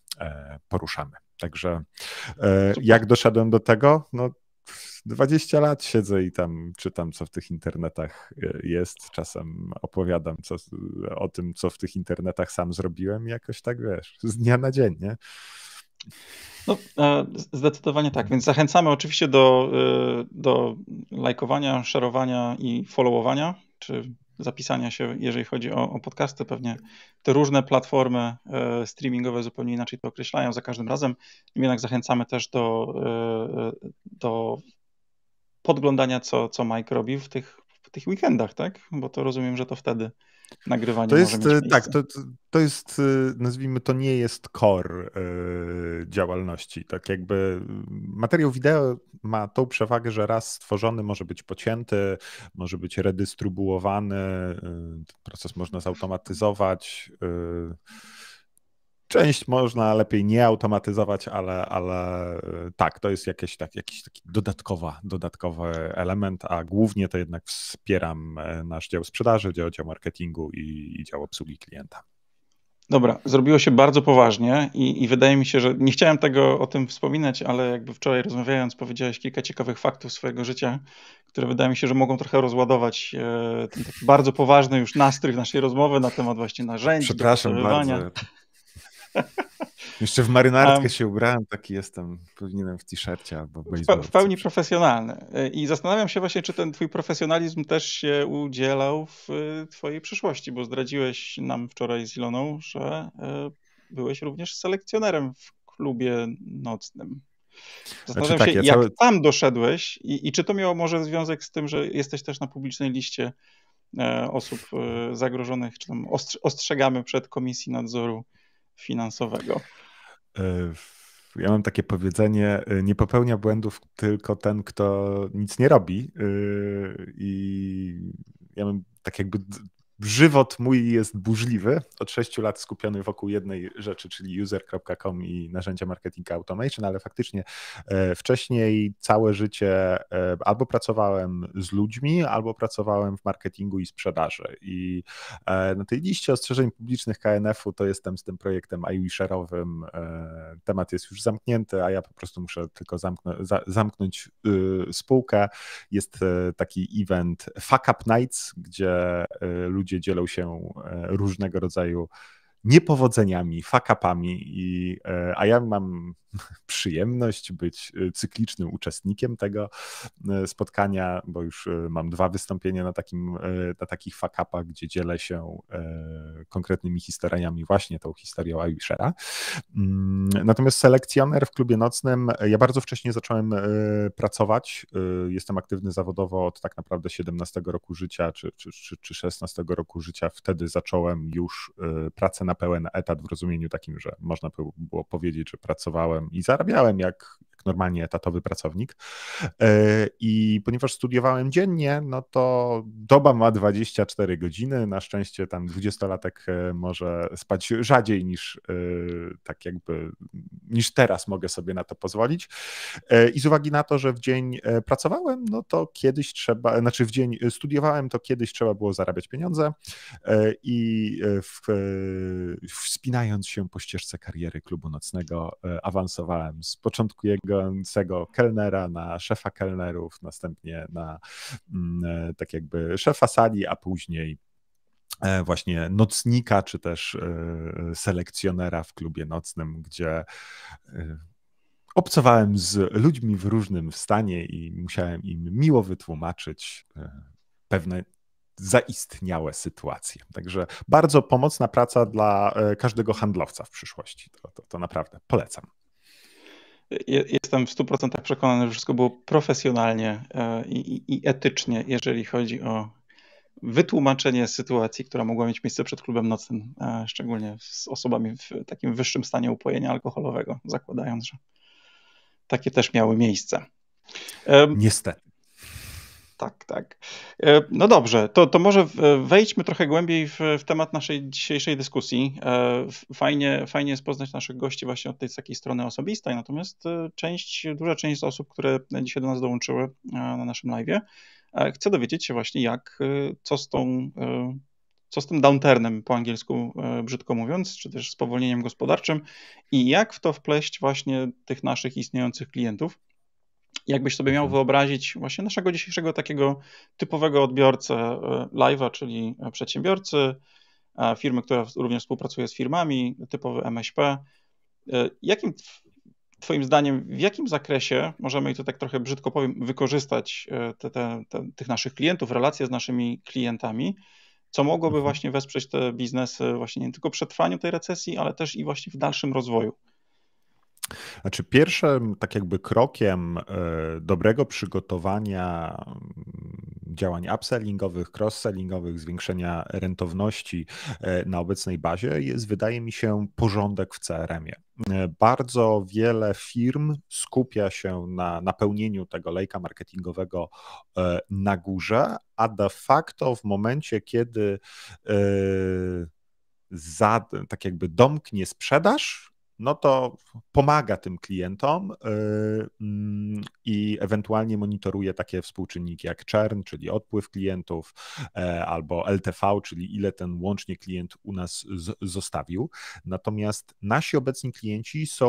poruszamy. Także jak doszedłem do tego? No, 20 lat siedzę i tam czytam, co w tych internetach jest. Czasem opowiadam co, o tym, co w tych internetach sam zrobiłem, i jakoś tak wiesz, z dnia na dzień, nie? No, e, zdecydowanie tak, więc zachęcamy oczywiście do, e, do lajkowania, szerowania i followowania, czy zapisania się, jeżeli chodzi o, o podcasty. Pewnie te różne platformy e, streamingowe zupełnie inaczej to określają za każdym razem. Jednak zachęcamy też do, do podglądania, co, co Mike robi w tych, w tych weekendach, tak? Bo to rozumiem, że to wtedy nagrywanie. To jest, e, tak, to, to jest, e, nazwijmy to, nie jest core e, działalności. Tak jakby mm, materiał wideo ma tą przewagę, że raz stworzony może być pocięty, może być redystrybuowany, ten proces można zautomatyzować część można lepiej nie automatyzować, ale, ale y, tak, to jest jakieś, tak, jakiś taki dodatkowa, dodatkowy element, a głównie to jednak wspieram e, nasz dział sprzedaży, dział, dział marketingu i, i dział obsługi klienta. Dobra, zrobiło się bardzo poważnie i, i, wydaje mi się, że nie chciałem tego o tym wspominać, ale jakby wczoraj rozmawiając powiedziałeś kilka ciekawych faktów swojego życia, które wydaje mi się, że mogą trochę rozładować e, ten taki bardzo poważny już nastrój naszej rozmowy na temat właśnie narzędzi. Przepraszam bardzo. [LAUGHS] Jeszcze w marynarkę um, się ubrałem, taki jestem, powinienem w t-shircie albo w W pełni profesjonalny. I zastanawiam się właśnie, czy ten twój profesjonalizm też się udzielał w y, twojej przyszłości, bo zdradziłeś nam wczoraj z Iloną, że y, byłeś również selekcjonerem w klubie nocnym. Znaczy zastanawiam znaczy, się, tak, ja jak cały... tam doszedłeś i, i czy to miało może związek z tym, że jesteś też na publicznej liście e, osób e, zagrożonych, czy tam ostrzegamy przed komisji nadzoru finansowego? E, ja mam takie powiedzenie, e, nie popełnia błędów tylko ten, kto nic nie robi. E, I ja mam tak jakby żywot mój jest burzliwy. Od sześciu lat skupiony wokół jednej rzeczy, czyli user.com i narzędzia marketinga automation, ale faktycznie e, wcześniej całe życie e, albo pracowałem z ludźmi, albo pracowałem w marketingu i sprzedaży. I e, na tej liście ostrzeżeń publicznych KNF-u to jestem z tym projektem iWisherowym. Temat jest już zamknięty, a ja po prostu muszę tylko zamknąć y, spółkę. Jest taki event Fuck Up Nights, gdzie ludzie ludzie dzielą się e, różnego rodzaju niepowodzeniami, fakapami, i, e, a ja mam [LAUGHS] przyjemność być e, cyklicznym uczestnikiem tego e, spotkania, bo już mam dwa wystąpienia na, takim, na takich fakapach, gdzie dzielę się konkretnymi historiami, właśnie tą historią Irishera. Mm, natomiast selekcjoner w klubie nocnym, ja bardzo wcześnie zacząłem pracować, jestem aktywny zawodowo od tak naprawdę 17 roku życia, czy, czy, czy 16 roku życia, wtedy zacząłem już pracę na pełen etat w rozumieniu takim, że można było powiedzieć, że pracowałem i zarabiałem jak normalnie etatowy pracownik. E, I ponieważ studiowałem dziennie, no to doba ma 24 godziny. Na szczęście tam 20-latek e, może spać rzadziej niż e, tak jakby niż teraz mogę sobie na to pozwolić. I z uwagi na to, że w dzień pracowałem, no to kiedyś trzeba, znaczy w dzień studiowałem, to kiedyś trzeba było zarabiać pieniądze i w, wspinając się po ścieżce kariery klubu nocnego awansowałem z początku jego wspierającego kelnera na szefa kelnerów, następnie na mm, e, tak jakby szefa sali, a później e, właśnie nocnika, czy też e, selekcjonera w klubie nocnym, gdzie obcowałem z ludźmi w różnym stanie i musiałem im miło wytłumaczyć pewne zaistniałe sytuacje. Także bardzo pomocna praca dla każdego handlowca w przyszłości. To, to, to naprawdę polecam jestem w 100% przekonany, że wszystko było profesjonalnie e, i, i etycznie, jeżeli chodzi o wytłumaczenie sytuacji, która mogła mieć miejsce przed klubem nocnym, e, szczególnie z osobami w takim wyższym stanie upojenia alkoholowego, zakładając, że takie też miały miejsce. E, Niestety tak, tak. E, no dobrze, to, to może wejdźmy trochę głębiej w, w temat naszej dzisiejszej dyskusji. E, fajnie, fajnie jest poznać naszych gości właśnie od tej takiej strony osobistej, natomiast e, część, duża część osób, które dzisiaj do nas dołączyły na naszym live, chce dowiedzieć się właśnie jak, co z tą co z tym downturnem po angielsku, brzydko mówiąc, czy też spowolnieniem gospodarczym i jak w to wpleść właśnie tych naszych istniejących klientów, jakbyś sobie miał mhm. wyobrazić właśnie naszego dzisiejszego takiego typowego odbiorcę e, live'a, czyli e, przedsiębiorcy, e, firmy, która również współpracuje z firmami, typowy MŚP. Jakim Twoim zdaniem, w jakim zakresie możemy, i to tak trochę brzydko powiem, wykorzystać te, te, te, tych naszych klientów, relacje z naszymi klientami, co mogłoby mhm. właśnie wesprzeć te biznesy właśnie nie tylko w przetrwaniu tej recesji, ale też i właśnie w dalszym rozwoju? Znaczy, pierwszym, tak jakby krokiem e, dobrego przygotowania mm, działań upsellingowych, cross-sellingowych, zwiększenia rentowności e, na obecnej bazie jest, wydaje mi się, porządek w CRM-ie. E, bardzo wiele firm skupia się na napełnieniu tego lejka marketingowego na górze, a de facto w momencie, kiedy za, tak jakby domknie sprzedaż, no to pomaga tym klientom y, mm, i ewentualnie monitoruje takie współczynniki jak churn, czyli odpływ klientów, e, albo LTV, czyli ile ten łącznie klient u nas zostawił. Natomiast nasi obecni klienci są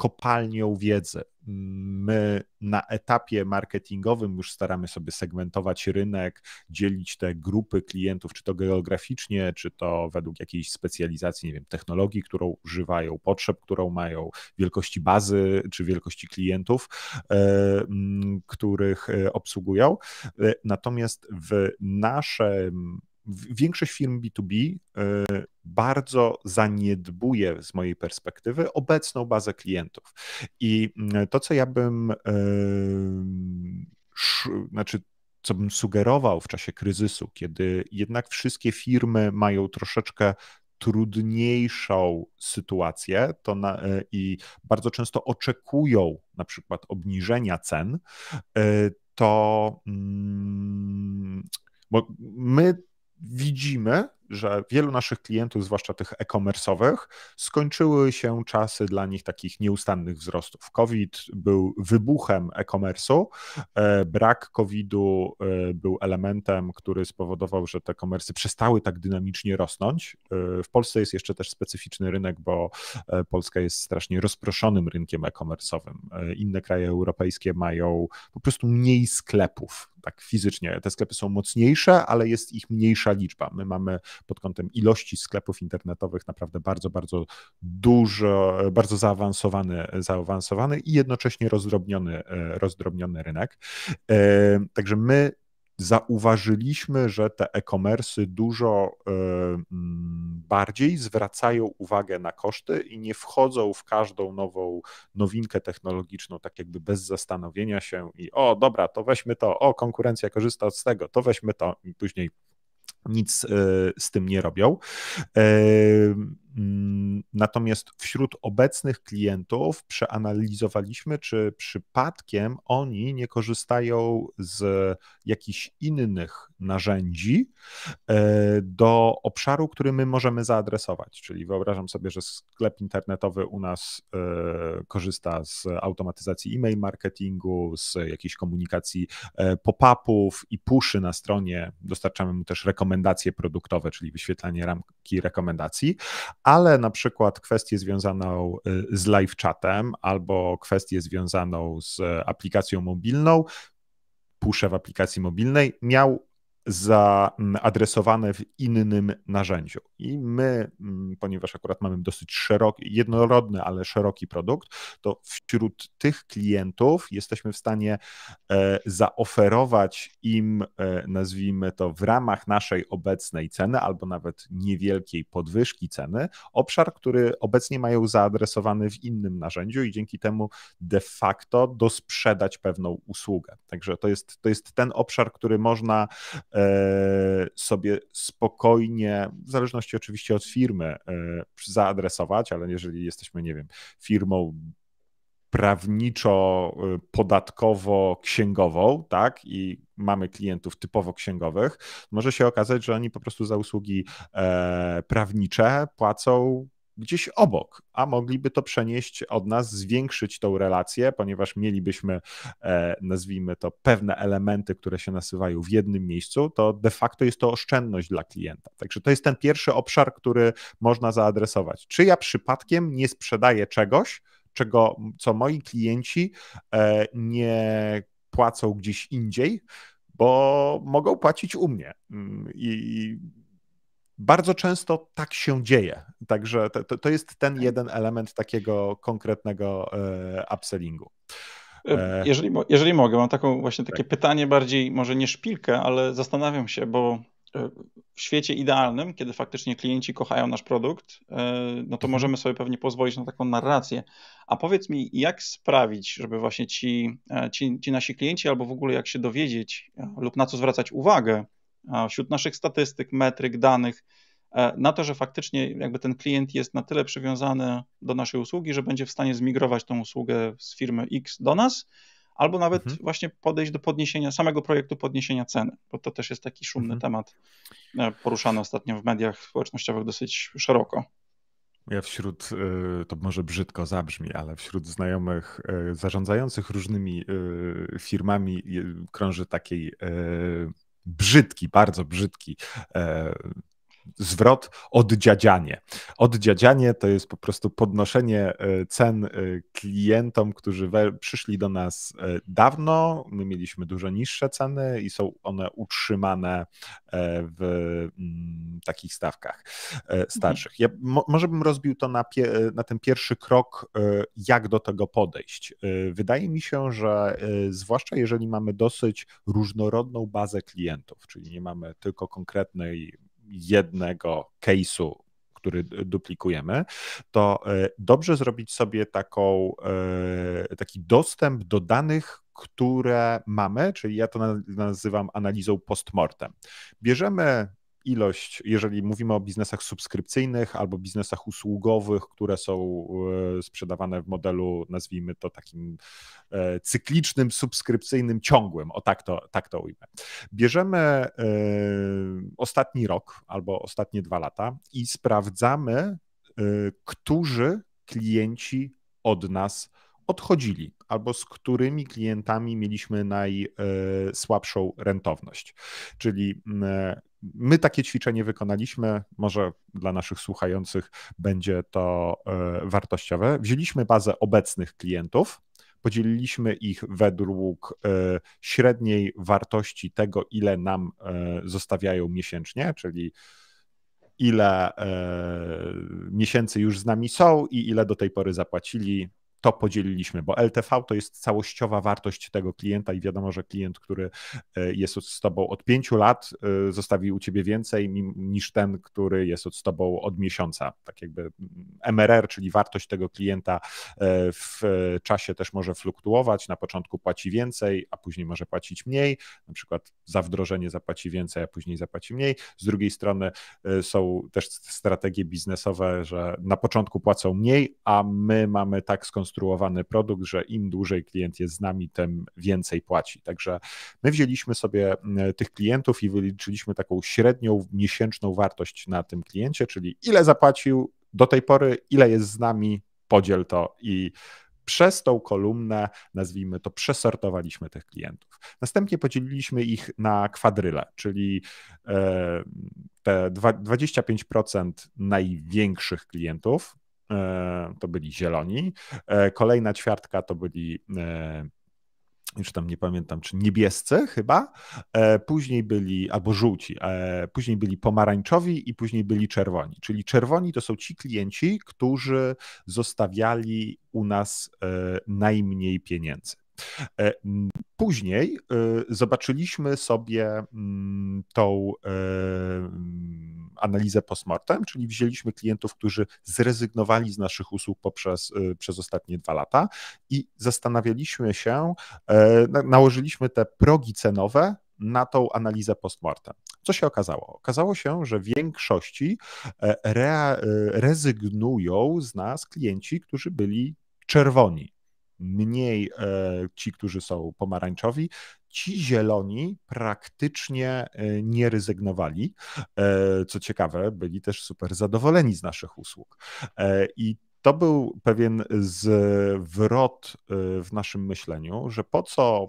kopalnią wiedzy. My na etapie marketingowym już staramy sobie segmentować rynek, dzielić te grupy klientów, czy to geograficznie, czy to według jakiejś specjalizacji, nie wiem, technologii, którą używają, potrzeb, którą mają, wielkości bazy, czy wielkości klientów, e, których e, obsługują. E, natomiast w naszym większość firm B2B e, bardzo zaniedbuje z mojej perspektywy obecną bazę klientów. I mm, to, co ja bym, e, znaczy, co bym sugerował w czasie kryzysu, kiedy jednak wszystkie firmy mają troszeczkę trudniejszą sytuację to na, e, i bardzo często oczekują na przykład obniżenia cen, to mm, bo my widzimy, że wielu naszych klientów, zwłaszcza tych e-commerce'owych, skończyły się czasy dla nich takich nieustannych wzrostów. COVID był wybuchem e-commerce'u, e, brak COVID-u e, był elementem, który spowodował, że te komersy przestały tak dynamicznie rosnąć. E, w Polsce jest jeszcze też specyficzny rynek, bo Polska jest strasznie rozproszonym rynkiem e-commerce'owym. Inne kraje europejskie mają po prostu mniej sklepów tak fizycznie. Te sklepy są mocniejsze, ale jest ich mniejsza liczba. My mamy pod kątem ilości sklepów internetowych naprawdę bardzo, bardzo dużo, bardzo zaawansowany, zaawansowany i jednocześnie rozdrobniony, e, rozdrobniony rynek. E, także my zauważyliśmy, że te e-commerce dużo e, mm, bardziej zwracają uwagę na koszty i nie wchodzą w każdą nową nowinkę technologiczną, tak jakby bez zastanowienia się i o, dobra, to weźmy to, o, konkurencja korzysta z tego, to weźmy to i później nic e, z tym nie robią. E, Mm, natomiast wśród obecnych klientów przeanalizowaliśmy, czy przypadkiem oni nie korzystają z jakichś innych narzędzi e, do obszaru, który my możemy zaadresować. Czyli wyobrażam sobie, że sklep internetowy u nas e, korzysta z automatyzacji e-mail marketingu, z jakiejś komunikacji e, pop-upów i puszy na stronie. Dostarczamy mu też rekomendacje produktowe, czyli wyświetlanie ramki rekomendacji ale na przykład kwestię związaną y, z live chatem albo kwestię związaną z y, aplikacją mobilną, puszę w aplikacji mobilnej, miał zaadresowane w innym narzędziu. I my, mm, ponieważ akurat mamy dosyć szeroki, jednorodny, ale szeroki produkt, to wśród tych klientów jesteśmy w stanie e, zaoferować im, e, nazwijmy to w ramach naszej obecnej ceny, albo nawet niewielkiej podwyżki ceny, obszar, który obecnie mają zaadresowany w innym narzędziu i dzięki temu de facto dosprzedać pewną usługę. Także to jest, to jest ten obszar, który można e, E, sobie spokojnie, w zależności oczywiście od firmy, e, zaadresować, ale jeżeli jesteśmy, nie wiem, firmą prawniczo, e, podatkowo, księgową, tak, i mamy klientów typowo księgowych, może się okazać, że oni po prostu za usługi prawnicze płacą gdzieś obok, a mogliby to przenieść od nas, zwiększyć tą relację, ponieważ mielibyśmy, e, nazwijmy to, pewne elementy, które się nasywają w jednym miejscu, to de facto jest to oszczędność dla klienta. Także to jest ten pierwszy obszar, który można zaadresować. Czy ja przypadkiem nie sprzedaję czegoś, czego, co moi klienci e, nie płacą gdzieś indziej, bo mogą płacić u mnie. Mm, I bardzo często tak się dzieje. Także to, to jest ten tak. jeden element takiego konkretnego e, upsellingu. E, e, jeżeli, jeżeli mogę, mam taką właśnie takie tak. pytanie, bardziej może nie szpilkę, ale zastanawiam się, bo w świecie idealnym, kiedy faktycznie klienci kochają nasz produkt, no to mhm. możemy sobie pewnie pozwolić na taką narrację. A powiedz mi, jak sprawić, żeby właśnie ci, ci, ci nasi klienci, albo w ogóle jak się dowiedzieć lub na co zwracać uwagę, wśród naszych statystyk, metryk, danych, e, na to, że faktycznie jakby ten klient jest na tyle przywiązany do naszej usługi, że będzie w stanie zmigrować tą usługę z firmy X do nas, albo nawet mhm. właśnie podejść do podniesienia samego projektu, podniesienia ceny, bo to też jest taki szumny mhm. temat e, poruszany ostatnio w mediach społecznościowych dosyć szeroko. Ja wśród, e, to może brzydko zabrzmi, ale wśród znajomych zarządzających różnymi firmami krąży takiej brzydki, bardzo brzydki e, zwrot oddziadzianie. Oddziadzianie to jest po prostu podnoszenie e, cen e, klientom, którzy we, przyszli do nas e, dawno. My mieliśmy dużo niższe ceny i są one utrzymane w mm, takich stawkach mhm. starszych. Ja mo, może bym rozbił to na, pie, na ten pierwszy krok, jak do tego podejść. Wydaje mi się, że zwłaszcza jeżeli mamy dosyć różnorodną bazę klientów, czyli nie mamy tylko konkretnej jednego case'u, który duplikujemy, to e, dobrze zrobić sobie taką, e, taki dostęp do danych, które mamy, czyli ja to nazywam analizą postmortem. Bierzemy ilość, jeżeli mówimy o biznesach subskrypcyjnych albo biznesach usługowych, które są e, sprzedawane w modelu, nazwijmy to takim e, cyklicznym, subskrypcyjnym, ciągłym, o tak to, tak to ujmę. Bierzemy e, ostatni rok albo ostatnie dwa lata i sprawdzamy, którzy klienci od nas odchodzili, albo z którymi klientami mieliśmy najsłabszą rentowność. Czyli My takie ćwiczenie wykonaliśmy, może dla naszych słuchających będzie to e, wartościowe. Wzięliśmy bazę obecnych klientów, podzieliliśmy ich według e, średniej wartości tego, ile nam e, zostawiają miesięcznie, czyli ile miesięcy już z nami są i ile do tej pory zapłacili to podzieliliśmy, bo LTV to jest całościowa wartość tego klienta i wiadomo, że klient, który e, jest z tobą od pięciu lat, e, zostawił u ciebie więcej niż ten, który jest z tobą od miesiąca. Tak jakby MRR, mm, czyli wartość tego klienta e, w czasie też może fluktuować. Na początku płaci więcej, a później może płacić mniej. Na przykład za wdrożenie zapłaci więcej, a później zapłaci mniej. Z drugiej strony są też strategie biznesowe, że na początku płacą mniej, a my mamy tak skonstruowane, skonstruowany produkt, że im dłużej klient jest z nami, tym więcej płaci. Także my wzięliśmy sobie e, tych klientów i wyliczyliśmy taką średnią miesięczną wartość na tym kliencie, czyli ile zapłacił do tej pory, ile jest z nami, podziel to i przez tą kolumnę, nazwijmy to, przesortowaliśmy tych klientów. Następnie podzieliliśmy ich na kwadryle, czyli e, te 25% największych klientów, E, to byli zieloni, e, kolejna ćwiartka to byli e, już tam nie pamiętam, czy niebiescy chyba, później byli, albo żółci, później byli pomarańczowi i później byli czerwoni. Czyli czerwoni to są ci klienci, którzy zostawiali u nas najmniej pieniędzy. Później zobaczyliśmy sobie mm, tą analizę postmortem, czyli wzięliśmy klientów, którzy zrezygnowali z naszych usług poprzez, y, przez ostatnie dwa lata i zastanawialiśmy się, e, nałożyliśmy te progi cenowe na tą analizę postmortem. Co się okazało? Okazało się, że w większości e, re, e, rezygnują z nas klienci, którzy byli czerwoni. Mniej ci, którzy są pomarańczowi, ci zieloni praktycznie e, nie rezygnowali. E, co ciekawe, byli też super zadowoleni z naszych usług. E, I to był pewien zwrot w naszym myśleniu, że po co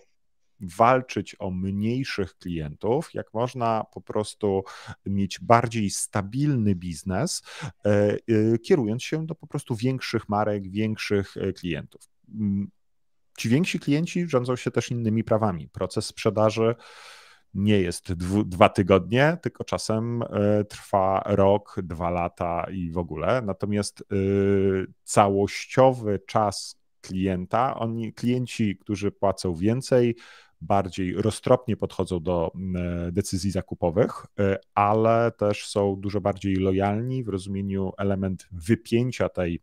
walczyć o mniejszych klientów, jak można po prostu mieć bardziej stabilny biznes, kierując się do po prostu większych marek, większych klientów Ci więksi klienci rządzą się też innymi prawami. Proces sprzedaży nie jest dwu, dwa tygodnie, tylko czasem y, trwa rok, dwa lata i w ogóle. Natomiast y, całościowy czas klienta, oni, klienci, którzy płacą więcej, bardziej roztropnie podchodzą do e, decyzji zakupowych, ale też są dużo bardziej lojalni w rozumieniu element wypięcia tej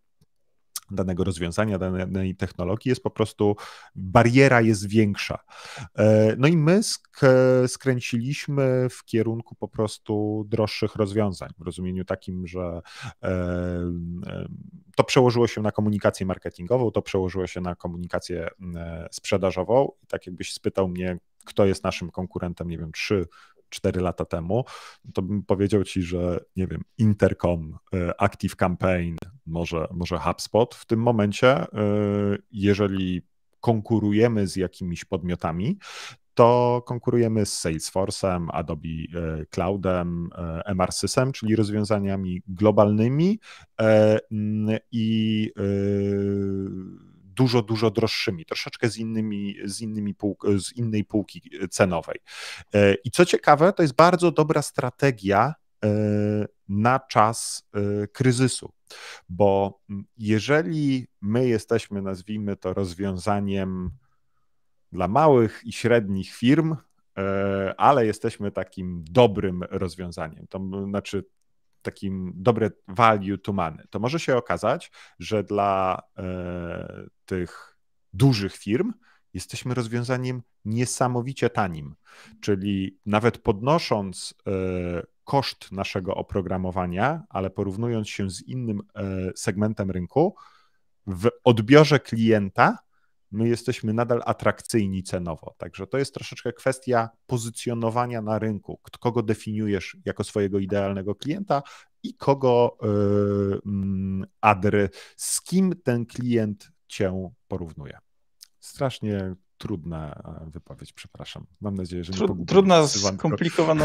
danego rozwiązania, danej technologii jest po prostu, bariera jest większa. E, no i my skręciliśmy w kierunku po prostu droższych rozwiązań, w rozumieniu takim, że e, e, to przełożyło się na komunikację marketingową, to przełożyło się na komunikację sprzedażową. I tak jakbyś spytał mnie, kto jest naszym konkurentem, nie wiem, 3, 4 lata temu, to bym powiedział ci, że nie wiem, Intercom, y, Active Campaign, może, może HubSpot w tym momencie, y, jeżeli konkurujemy z jakimiś podmiotami, to konkurujemy z Salesforce'em, Adobe y, Cloudem, MRSysem, czyli rozwiązaniami globalnymi i dużo, dużo droższymi, troszeczkę z, innymi, z, innymi pół z innej półki e, cenowej. E, I co ciekawe, to jest bardzo dobra strategia e, na czas kryzysu, bo mm, jeżeli my jesteśmy, nazwijmy to, rozwiązaniem dla małych i średnich firm, ale jesteśmy takim dobrym rozwiązaniem. To znaczy, takim dobre value to money, to może się okazać, że dla e, tych dużych firm jesteśmy rozwiązaniem niesamowicie tanim. Czyli nawet podnosząc e, koszt naszego oprogramowania, ale porównując się z innym e, segmentem rynku, w odbiorze klienta my jesteśmy nadal atrakcyjni cenowo. Także to jest troszeczkę kwestia pozycjonowania na rynku, kogo definiujesz jako swojego idealnego klienta i kogo yy, adry, z kim ten klient cię porównuje. Strasznie trudna e, wypowiedź, przepraszam. Mam nadzieję, że nie Trud, Trudna, skomplikowana,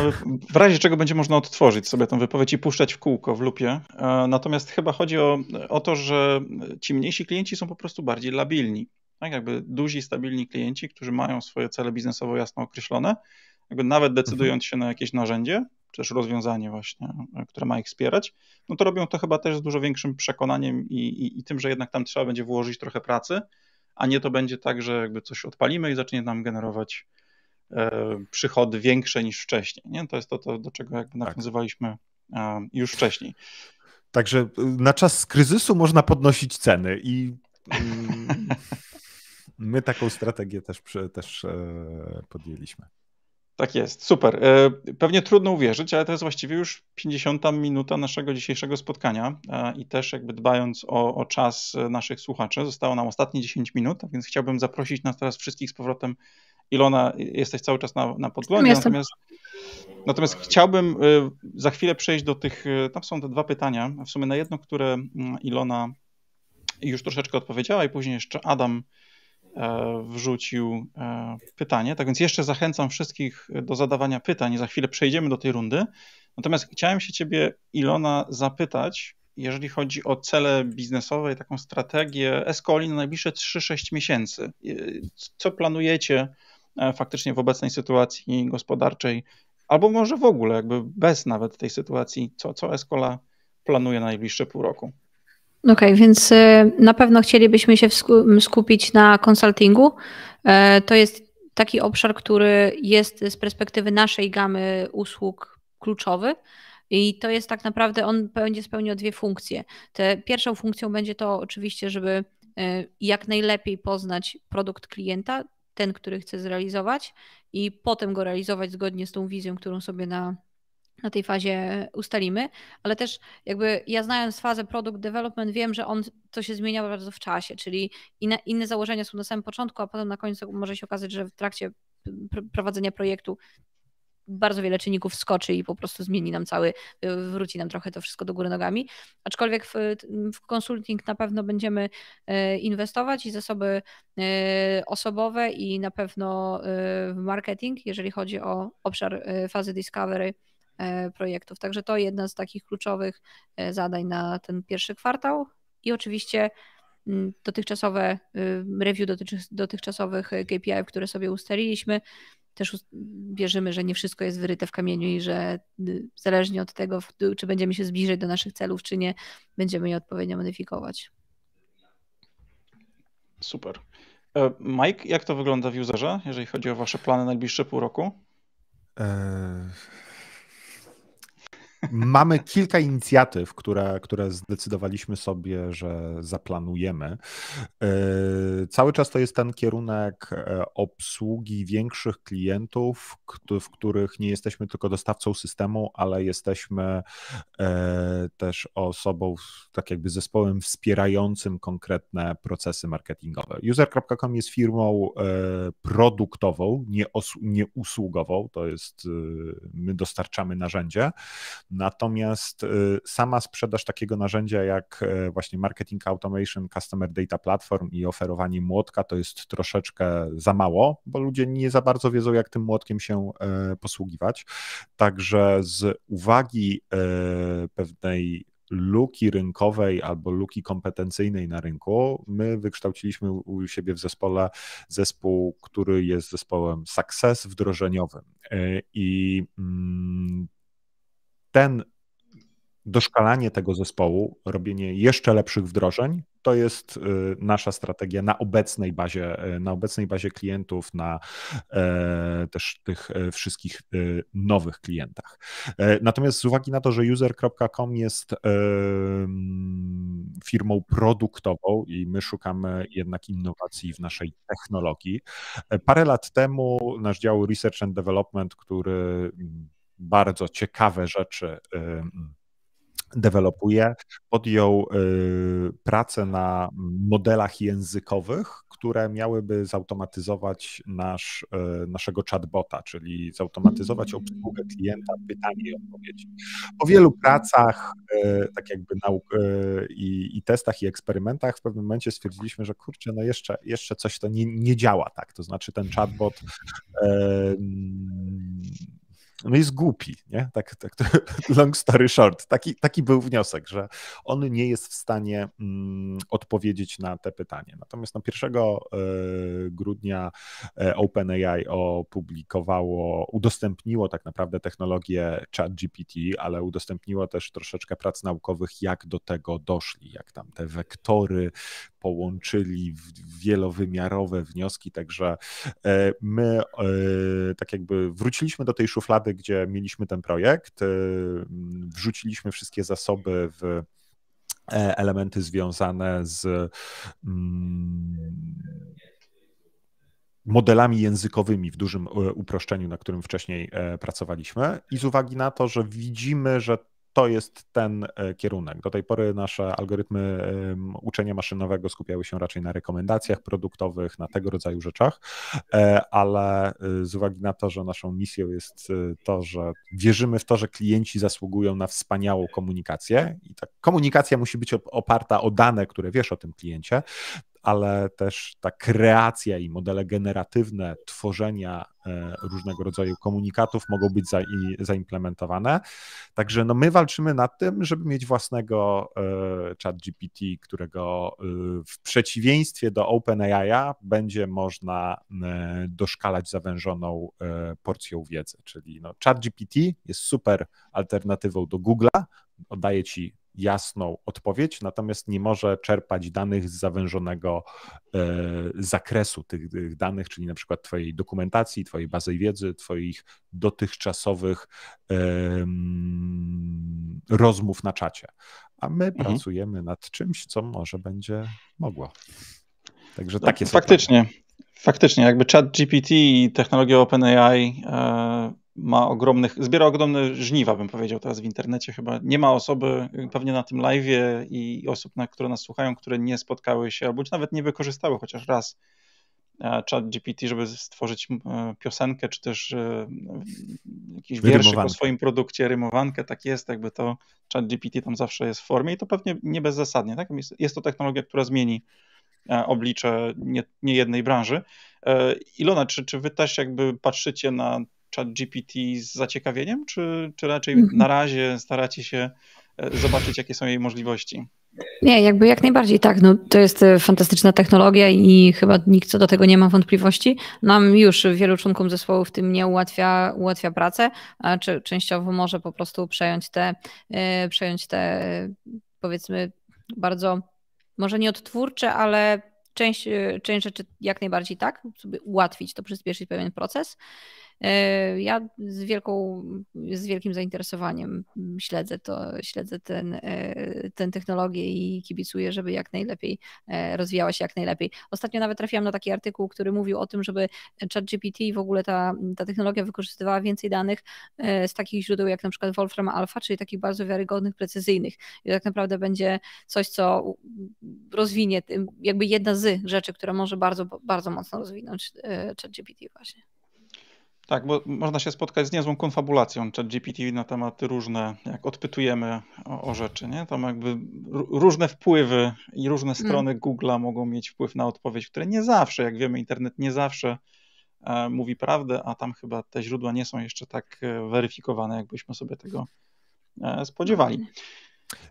w razie czego będzie można odtworzyć sobie tę wypowiedź i puszczać w kółko, w lupie. E, natomiast chyba chodzi o, o to, że ci mniejsi klienci są po prostu bardziej labilni. Tak? Jakby duzi, stabilni klienci, którzy mają swoje cele biznesowo jasno określone, jakby nawet decydując mhm. się na jakieś narzędzie, czy też rozwiązanie właśnie, e, które ma ich wspierać, no to robią to chyba też z dużo większym przekonaniem i, i, i tym, że jednak tam trzeba będzie włożyć trochę pracy, a nie to będzie tak, że jakby coś odpalimy i zacznie nam generować e, przychody większe niż wcześniej. Nie? To jest to, to do czego jakby tak. nawiązywaliśmy e, już wcześniej. Także e, na czas kryzysu można podnosić ceny i. [LAUGHS] My taką strategię też, też e, podjęliśmy. Tak jest, super. E, pewnie trudno uwierzyć, ale to jest właściwie już 50 minuta naszego dzisiejszego spotkania e, i też jakby dbając o, o, czas naszych słuchaczy, zostało nam ostatnie 10 minut, więc chciałbym zaprosić nas teraz wszystkich z powrotem. Ilona, jesteś cały czas na, na podglądzie, natomiast, natomiast chciałbym za chwilę przejść do tych, tam są te dwa pytania, w sumie na jedno, które mm, Ilona już troszeczkę odpowiedziała i później jeszcze Adam E, wrzucił e, pytanie. Tak więc jeszcze zachęcam wszystkich do zadawania pytań. Za chwilę przejdziemy do tej rundy. Natomiast chciałem się ciebie, Ilona, zapytać, jeżeli chodzi o cele biznesowe i taką strategię Escoli na najbliższe 3-6 miesięcy. E, co planujecie faktycznie w obecnej sytuacji gospodarczej, albo może w ogóle jakby bez nawet tej sytuacji, co, co Escola planuje na najbliższe pół roku? Okej, okay, więc y, na pewno chcielibyśmy się skupić na konsultingu. E, to jest taki obszar, który jest z perspektywy naszej gamy usług kluczowy. I to jest tak naprawdę, on będzie spełniał dwie funkcje. Te, pierwszą funkcją będzie to oczywiście, żeby e, jak najlepiej poznać produkt klienta, ten, który chce zrealizować, i potem go realizować zgodnie z tą wizją, którą sobie na na tej fazie ustalimy, ale też jakby ja znając fazę product development wiem, że on to się zmienia bardzo w czasie, czyli inne, inne założenia są na samym początku, a potem na końcu może się okazać, że w trakcie prowadzenia projektu bardzo wiele czynników skoczy i po prostu zmieni nam cały, y, wróci nam trochę to wszystko do góry nogami. Aczkolwiek w, w konsulting na pewno będziemy y, inwestować i zasoby y, osobowe i na pewno w marketing, jeżeli chodzi o obszar fazy discovery E, projektów. Także to jedna z takich kluczowych e, zadań na ten pierwszy kwartał. I oczywiście mm, dotychczasowe y, review dotychczasowych e, KPI, które sobie ustaliliśmy. Też wierzymy, że nie wszystko jest wyryte w kamieniu i że y, zależnie od tego, czy będziemy się zbliżać do naszych celów, czy nie, będziemy je odpowiednio modyfikować. Super. Mike, jak to wygląda w userze, jeżeli chodzi o Wasze plany na najbliższe pół roku? Mamy kilka inicjatyw, które, które zdecydowaliśmy sobie, że zaplanujemy. E, cały czas to jest ten kierunek e, obsługi większych klientów, w których nie jesteśmy tylko dostawcą systemu, ale jesteśmy e, też osobą, tak jakby zespołem wspierającym konkretne procesy marketingowe. User.com jest firmą produktową, nie, nie usługową, to jest my dostarczamy narzędzie Natomiast y, sama sprzedaż takiego narzędzia jak y, właśnie Marketing Automation, Customer Data Platform i oferowanie młotka to jest troszeczkę za mało, bo ludzie nie za bardzo wiedzą, jak tym młotkiem się y, posługiwać. Także z uwagi pewnej luki rynkowej albo luki kompetencyjnej na rynku. My wykształciliśmy u siebie w zespole zespół, który jest zespołem sukces wdrożeniowym. I mm, ten doszkalanie tego zespołu, robienie jeszcze lepszych wdrożeń, to jest y, nasza strategia na obecnej bazie, y, na obecnej bazie klientów, na e, też tych e, wszystkich y, nowych klientach. E, natomiast z uwagi na to, że user.com jest mm, firmą produktową i my szukamy jednak innowacji w naszej technologii, parę lat temu nasz dział Research and Development, który mm, bardzo ciekawe rzeczy dewelopuje. Podjął y, pracę na modelach językowych, które miałyby zautomatyzować nasz, y, naszego chatbota, czyli zautomatyzować mm. obsługę klienta, pytanie i odpowiedzi. Po wielu pracach, y, tak jakby nauk i, i, testach i eksperymentach, w pewnym momencie stwierdziliśmy, że kurczę, no jeszcze, jeszcze coś to nie, nie działa tak. To znaczy ten chatbot. Yy, no jest głupi, nie? Tak, tak, [LAUGHS] long story short. Taki, taki był wniosek, że on nie jest w stanie mm, odpowiedzieć na te pytanie. Natomiast no, 1 e, grudnia e, OpenAI opublikowało, udostępniło tak naprawdę technologię ChatGPT, ale udostępniło też troszeczkę prac naukowych, jak do tego doszli, jak tam te wektory połączyli w wielowymiarowe wnioski, także e, my tak jakby wróciliśmy do tej szuflady, gdzie mieliśmy ten projekt, y, wrzuciliśmy wszystkie zasoby w e, elementy związane z mm, modelami językowymi w dużym e, uproszczeniu, na którym wcześniej e, pracowaliśmy i z uwagi na to, że widzimy, że to jest ten e, kierunek. Do tej pory nasze algorytmy uczenia maszynowego skupiały się raczej na rekomendacjach produktowych, na tego rodzaju rzeczach, e, ale e, z uwagi na to, że naszą misją jest to, że wierzymy w to, że klienci zasługują na wspaniałą komunikację i ta komunikacja musi być oparta o dane, które wiesz o tym kliencie, ale też ta kreacja i modele generatywne tworzenia e, różnego rodzaju komunikatów mogą być za, zaimplementowane. Także no my walczymy nad tym, żeby mieć własnego e, chat GPT, którego e, w przeciwieństwie do OpenAI będzie można doszkalać zawężoną porcją wiedzy. Czyli no, chat GPT jest super alternatywą do Google'a, oddaje ci jasną odpowiedź, natomiast nie może czerpać danych z zawężonego e, zakresu tych danych, czyli na przykład Twojej dokumentacji, Twojej bazy wiedzy, Twoich dotychczasowych rozmów na czacie. A my mhm. pracujemy nad czymś, co może będzie mogło. Także no, takie są. Faktycznie. Faktycznie, jakby chat GPT i technologia OpenAI e, ma ogromnych, zbiera ogromne żniwa, bym powiedział teraz w internecie chyba. Nie ma osoby y, pewnie na tym live'ie i osób, na, które nas słuchają, które nie spotkały się albo nawet nie wykorzystały chociaż raz e, chat GPT, żeby stworzyć e, piosenkę, czy też jakiś wierszyk o swoim produkcie, rymowankę, tak jest, jakby to chat GPT tam zawsze jest w formie i to pewnie nie bezzasadnie, tak? Jest to technologia, która zmieni E, oblicze nie, nie jednej branży. E, Ilona, czy, czy wy też jakby patrzycie na chat GPT z zaciekawieniem, czy, czy raczej mhm. na razie staracie się e, zobaczyć, jakie są jej możliwości? Nie, jakby jak najbardziej tak. No, to jest fantastyczna technologia i chyba nikt co do tego nie ma wątpliwości. Nam już wielu członkom zespołu w tym nie ułatwia, ułatwia pracę, a czy, częściowo może po prostu przejąć te, przejąć te powiedzmy bardzo może nie odtwórcze, ale część, y, część rzeczy jak najbardziej tak, żeby ułatwić to, przyspieszyć pewien proces. E, ja z, wielką, z wielkim zainteresowaniem śledzę, to, śledzę ten, e, ten technologię i kibicuję, żeby jak najlepiej e, rozwijała się jak najlepiej. Ostatnio nawet trafiłam na taki artykuł, który mówił o tym, żeby ChatGPT i w ogóle ta, ta technologia wykorzystywała więcej danych z takich źródeł jak na przykład Wolfram Alpha, czyli takich bardzo wiarygodnych, precyzyjnych. I tak naprawdę będzie coś, co rozwinie, jakby jedna z rzeczy, która może bardzo, bardzo mocno rozwinąć ChatGPT właśnie. Tak, bo można się spotkać z niezłą konfabulacją ChatGPT na tematy różne, jak odpytujemy o, o rzeczy, nie? Tam jakby różne wpływy i różne mhm. strony mm. Google'a mogą mieć wpływ na odpowiedź, które nie zawsze, jak wiemy, internet nie zawsze e, mówi prawdę, a tam chyba te źródła nie są jeszcze tak e, weryfikowane, jakbyśmy sobie tego e, spodziewali. No,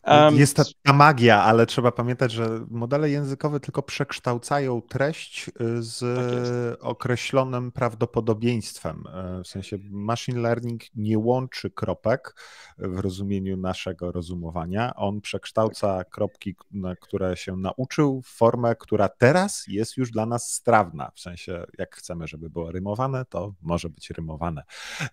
Um, Jest ta, ta, magia, ale trzeba pamiętać, że modele językowe tylko przekształcają treść y, z tak określonym prawdopodobieństwem. E, w sensie machine learning nie łączy kropek w rozumieniu naszego rozumowania. On przekształca tak. kropki, na które się nauczył, w formę, która teraz jest już dla nas strawna. W sensie, jak chcemy, żeby było rymowane, to może być rymowane.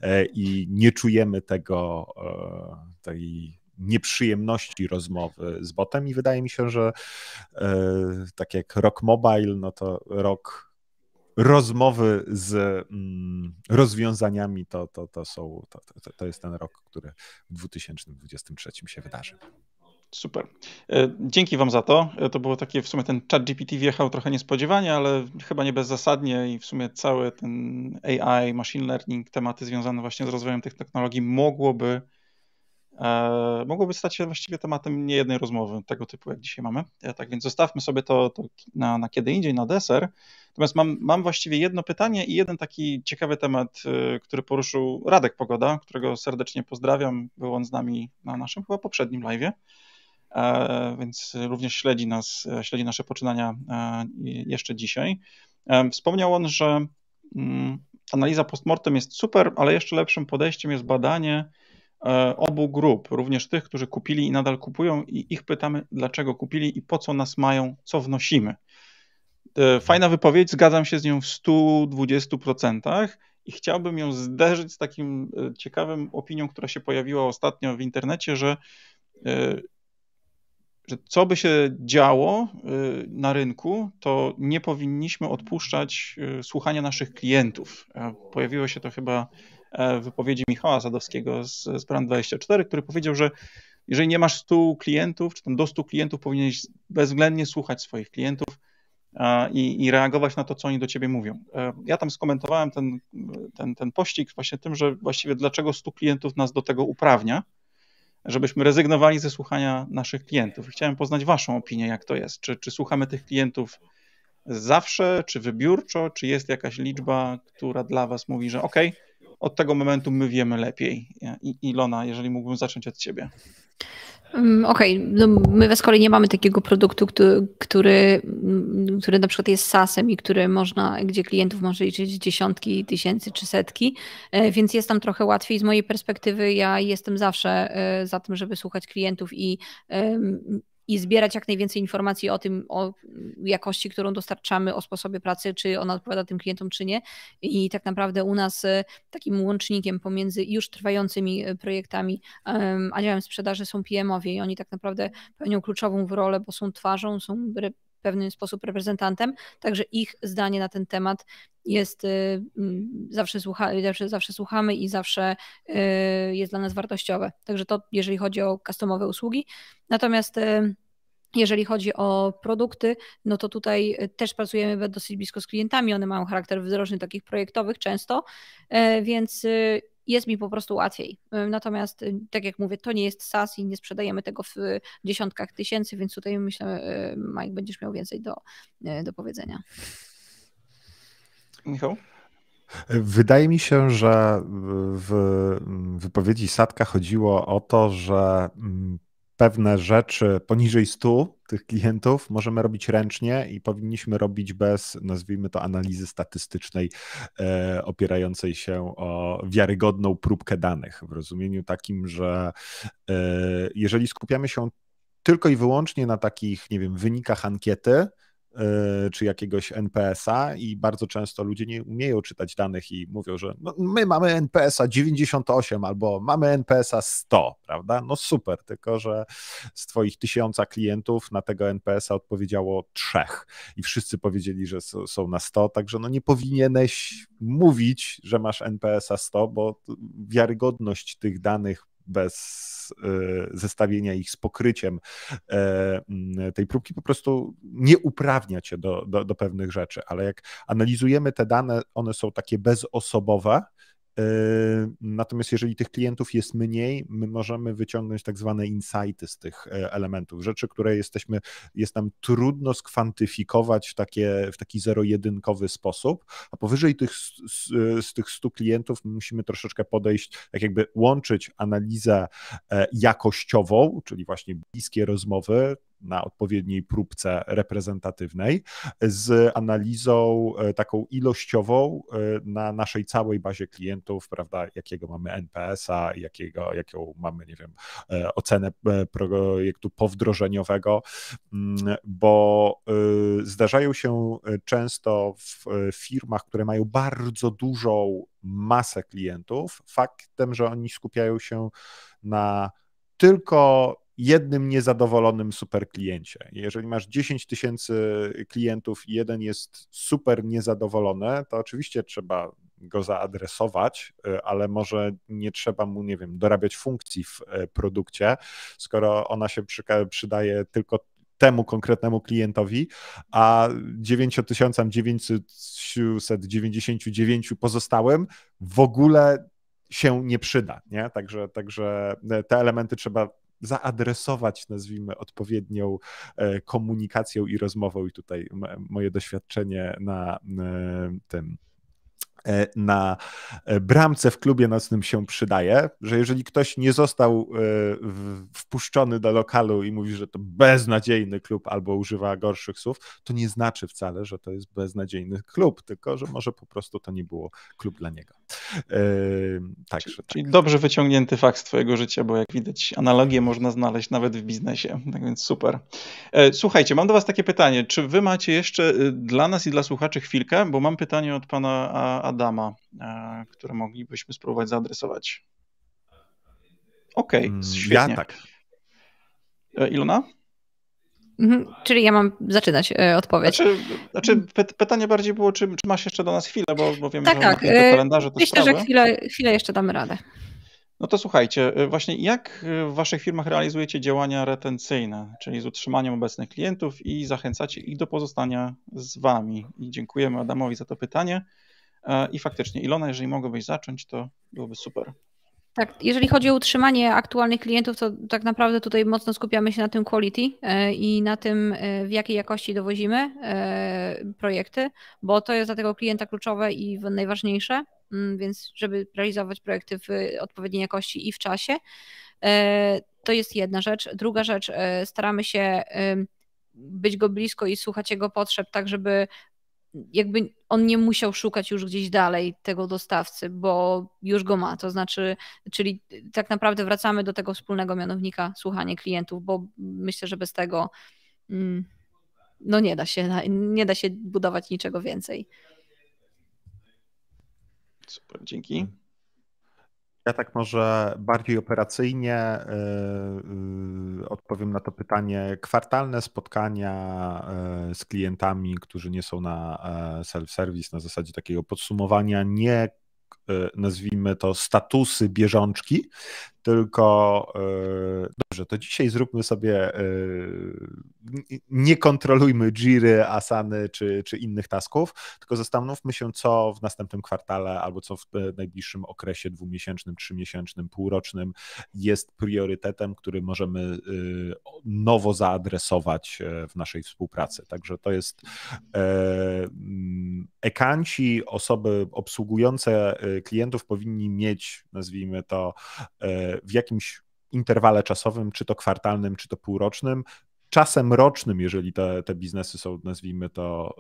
E, I nie czujemy tego, e, tej nieprzyjemności rozmowy z botem i wydaje mi się, że e, tak jak rok Mobile, no to rok rozmowy z mm, rozwiązaniami to, to, to, są, to, to, to jest ten rok, który w 2023 się wydarzy. Super. E, dzięki Wam za to. E, to było takie, w sumie ten chat GPT wjechał trochę niespodziewanie, ale chyba nie bezzasadnie i w sumie cały ten AI, machine learning, tematy związane właśnie z rozwojem tych technologii mogłoby E, mogłoby stać się właściwie tematem niejednej rozmowy tego typu, jak dzisiaj mamy. E, tak więc zostawmy sobie to, to na, na, kiedy indziej, na deser. Natomiast mam, mam właściwie jedno pytanie i jeden taki ciekawy temat, e, który poruszył Radek Pogoda, którego serdecznie pozdrawiam. Był on z nami na naszym chyba poprzednim live'ie, więc również śledzi nas, śledzi nasze poczynania jeszcze dzisiaj. Wspomniał on, że mm, analiza postmortem jest super, ale jeszcze lepszym podejściem jest badanie, E, obu grup, również tych, którzy kupili i nadal kupują, i ich pytamy, dlaczego kupili i po co nas mają, co wnosimy. E, fajna wypowiedź, zgadzam się z nią w 120% i chciałbym ją zderzyć z takim e, ciekawym opinią, która się pojawiła ostatnio w internecie, że, że co by się działo na rynku, to nie powinniśmy odpuszczać słuchania naszych klientów. Pojawiło się to chyba E, wypowiedzi Michała Zadowskiego z, z Brand24, który powiedział, że jeżeli nie masz 100 klientów, czy tam do 100 klientów, powinieneś bezwzględnie słuchać swoich klientów i, i reagować na to, co oni do ciebie mówią. E, ja tam skomentowałem ten, ten, ten pościg właśnie tym, że właściwie dlaczego 100 klientów nas do tego uprawnia, żebyśmy rezygnowali ze słuchania naszych klientów. Chciałem poznać waszą opinię, jak to jest. Czy, czy słuchamy tych klientów zawsze, czy wybiórczo, czy jest jakaś liczba, która dla was mówi, że okej, okay, od tego momentu my wiemy lepiej. I, Ilona, jeżeli mógłbym zacząć od ciebie. Mm, okej, okay. no my z kolei nie mamy takiego produktu, który, który, mm, który na przykład jest SAS-em i który można, gdzie klientów może liczyć dziesiątki tysięcy czy setki, e, więc jest tam trochę łatwiej. Z mojej perspektywy ja jestem zawsze e, za tym, żeby słuchać klientów i i zbierać jak najwięcej informacji o tym, o jakości, którą dostarczamy, o sposobie pracy, czy ona odpowiada tym klientom, czy nie. I tak naprawdę u nas e, takim łącznikiem pomiędzy już trwającymi e, projektami a działem sprzedaży są PM-owie i oni tak naprawdę pełnią kluczową rolę, bo są twarzą, są w pewnym sposób reprezentantem, także ich zdanie na ten temat jest y, mm, zawsze, słucha, zawsze, zawsze słuchamy i zawsze y, jest dla nas wartościowe. Także to jeżeli chodzi o customowe usługi. Natomiast y, jeżeli chodzi o produkty, no to tutaj też pracujemy dosyć blisko z klientami. One mają charakter wzrożny takich projektowych często, więc jest mi po prostu łatwiej. Natomiast, tak jak mówię, to nie jest SaaS i nie sprzedajemy tego w dziesiątkach tysięcy, więc tutaj myślę, Mike, będziesz miał więcej do, do powiedzenia. Michał? Wydaje mi się, że w wypowiedzi Sadka chodziło o to, że mm, pewne rzeczy poniżej 100 tych klientów możemy robić ręcznie i powinniśmy robić bez, nazwijmy to, analizy statystycznej e, opierającej się o wiarygodną próbkę danych, w rozumieniu takim, że e, jeżeli skupiamy się tylko i wyłącznie na takich, nie wiem, wynikach ankiety, E, czy jakiegoś NPS-a i bardzo często ludzie nie umieją czytać danych i mówią, że no, my mamy NPS-a 98 albo mamy NPS-a 100, prawda? No super, tylko że z twoich tysiąca klientów na tego NPS-a odpowiedziało trzech i wszyscy powiedzieli, że są na 100, także no nie powinieneś mówić, że masz NPS-a 100, bo wiarygodność tych danych bez y, zestawienia ich z pokryciem e, mm, tej próbki, po prostu nie uprawnia cię do, do, do pewnych rzeczy. Ale jak analizujemy te dane, one są takie bezosobowe, E, natomiast jeżeli tych klientów jest mniej, my możemy wyciągnąć tak zwane insighty z tych e, elementów, rzeczy, które jesteśmy, jest nam trudno skwantyfikować w, takie, w taki zero-jedynkowy sposób, a powyżej tych, z, z tych 100 klientów musimy troszeczkę podejść, tak jakby łączyć analizę e, jakościową, czyli właśnie bliskie rozmowy, na odpowiedniej próbce reprezentatywnej z analizą e, taką ilościową e, na naszej całej bazie klientów, prawda, jakiego mamy NPS-a, jakiego, jaką mamy, nie wiem, e, ocenę projektu powdrożeniowego, mm, bo zdarzają się często w firmach, które mają bardzo dużą masę klientów, faktem, że oni skupiają się na tylko jednym niezadowolonym super kliencie. Jeżeli masz 10 tysięcy klientów i jeden jest super niezadowolony, to oczywiście trzeba go zaadresować, e, ale może nie trzeba mu, nie wiem, dorabiać funkcji w e, produkcie, skoro ona się przydaje tylko temu konkretnemu klientowi, a 9999 pozostałym w ogóle się nie przyda, nie? Także, także te elementy trzeba zaadresować, nazwijmy, odpowiednią e, komunikacją i rozmową. I tutaj moje doświadczenie na e, tym E, na e, bramce w klubie nocnym się przydaje, że jeżeli ktoś nie został e, wpuszczony do lokalu i mówi, że to beznadziejny klub albo używa gorszych słów, to nie znaczy wcale, że to jest beznadziejny klub, tylko że może po prostu to nie było klub dla niego. Także, tak. Czyli dobrze wyciągnięty fakt z twojego życia, bo jak widać analogię można znaleźć nawet w biznesie, tak więc super. Słuchajcie, mam do was takie pytanie, czy wy macie jeszcze y, dla nas i dla słuchaczy chwilkę, bo mam pytanie od pana Adama, e, które moglibyśmy spróbować zaadresować. Okej, okay, mm, świetnie. Ja tak. E, Ilona? Mhm, czyli ja mam zaczynać e, odpowiedź. Znaczy, znaczy pytanie bardziej było, czy, czy, masz jeszcze do nas chwilę, bo, bo wiemy, tak, że tak. te kalendarze to Myślę, sprawy. że chwilę, chwilę jeszcze damy radę. No to słuchajcie, właśnie jak w waszych firmach realizujecie działania retencyjne, czyli z utrzymaniem obecnych klientów i zachęcacie ich do pozostania z wami? I dziękujemy Adamowi za to pytanie. E, I faktycznie, Ilona, jeżeli mogłabyś zacząć, to byłoby super. Tak, jeżeli chodzi o utrzymanie aktualnych klientów, to tak naprawdę tutaj mocno skupiamy się na tym quality e, i na tym, e, w jakiej jakości dowozimy projekty, bo to jest dla tego klienta kluczowe i najważniejsze, mm, więc żeby realizować projekty w odpowiedniej jakości i w czasie. To jest jedna rzecz. Druga rzecz, staramy się być go blisko i słuchać jego potrzeb, tak żeby jakby on nie musiał szukać już gdzieś dalej tego dostawcy, bo już go ma. To znaczy, czyli tak naprawdę wracamy do tego wspólnego mianownika słuchanie klientów, bo myślę, że bez tego mm, no nie da się, nie da się budować niczego więcej. Super, dzięki. Ja tak może bardziej operacyjnie y, y, odpowiem na to pytanie. Kwartalne spotkania y, z klientami, którzy nie są na e, self-service, na zasadzie takiego podsumowania, nie nazwijmy to statusy bieżączki, tylko e, dobrze, to dzisiaj zróbmy sobie, e, nie kontrolujmy Jiry, Asany czy, czy innych tasków, tylko zastanówmy się, co w następnym kwartale albo co w e, najbliższym okresie dwumiesięcznym, trzymiesięcznym, półrocznym jest priorytetem, który możemy nowo zaadresować w naszej współpracy. Także to jest mm, ekanci, osoby obsługujące klientów powinni mieć, nazwijmy to, w jakimś interwale czasowym, czy to kwartalnym, czy to półrocznym, czasem rocznym, jeżeli te, te biznesy są, nazwijmy to,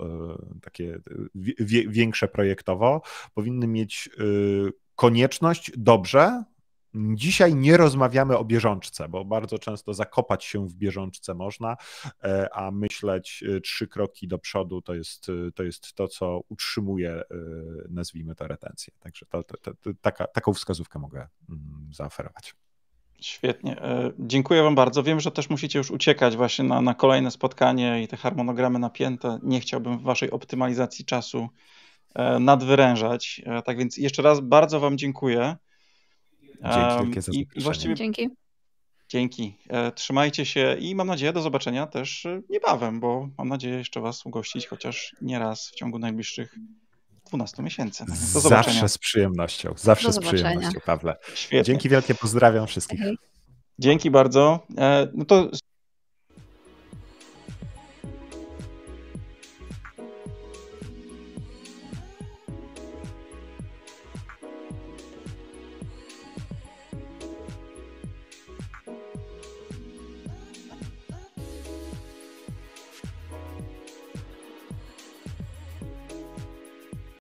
e, takie e, wie, większe projektowo, powinny mieć e, konieczność dobrze Dzisiaj nie rozmawiamy o bieżączce, bo bardzo często zakopać się w bieżączce można, e, a myśleć e, trzy kroki do przodu to jest e, to, jest to co utrzymuje, nazwijmy to, retencję. Także to, to, to, taka, taką wskazówkę mogę mm, zaoferować. Świetnie. Dziękuję Wam bardzo. Wiem, że też musicie już uciekać właśnie na, na kolejne spotkanie i te harmonogramy napięte. Nie chciałbym w Waszej optymalizacji czasu nadwyrężać. Tak więc jeszcze raz bardzo Wam dziękuję. Dzięki wielkie za I właściwie... Dzięki. Dzięki. E, trzymajcie się i mam nadzieję do zobaczenia też e, niebawem, bo mam nadzieję jeszcze Was ugościć chociaż nie raz w ciągu najbliższych 12 miesięcy. Do zobaczenia. Zawsze z przyjemnością. Zawsze z przyjemnością, Pawle. Świetnie. Dzięki wielkie, pozdrawiam wszystkich. Dzięki bardzo. E, no to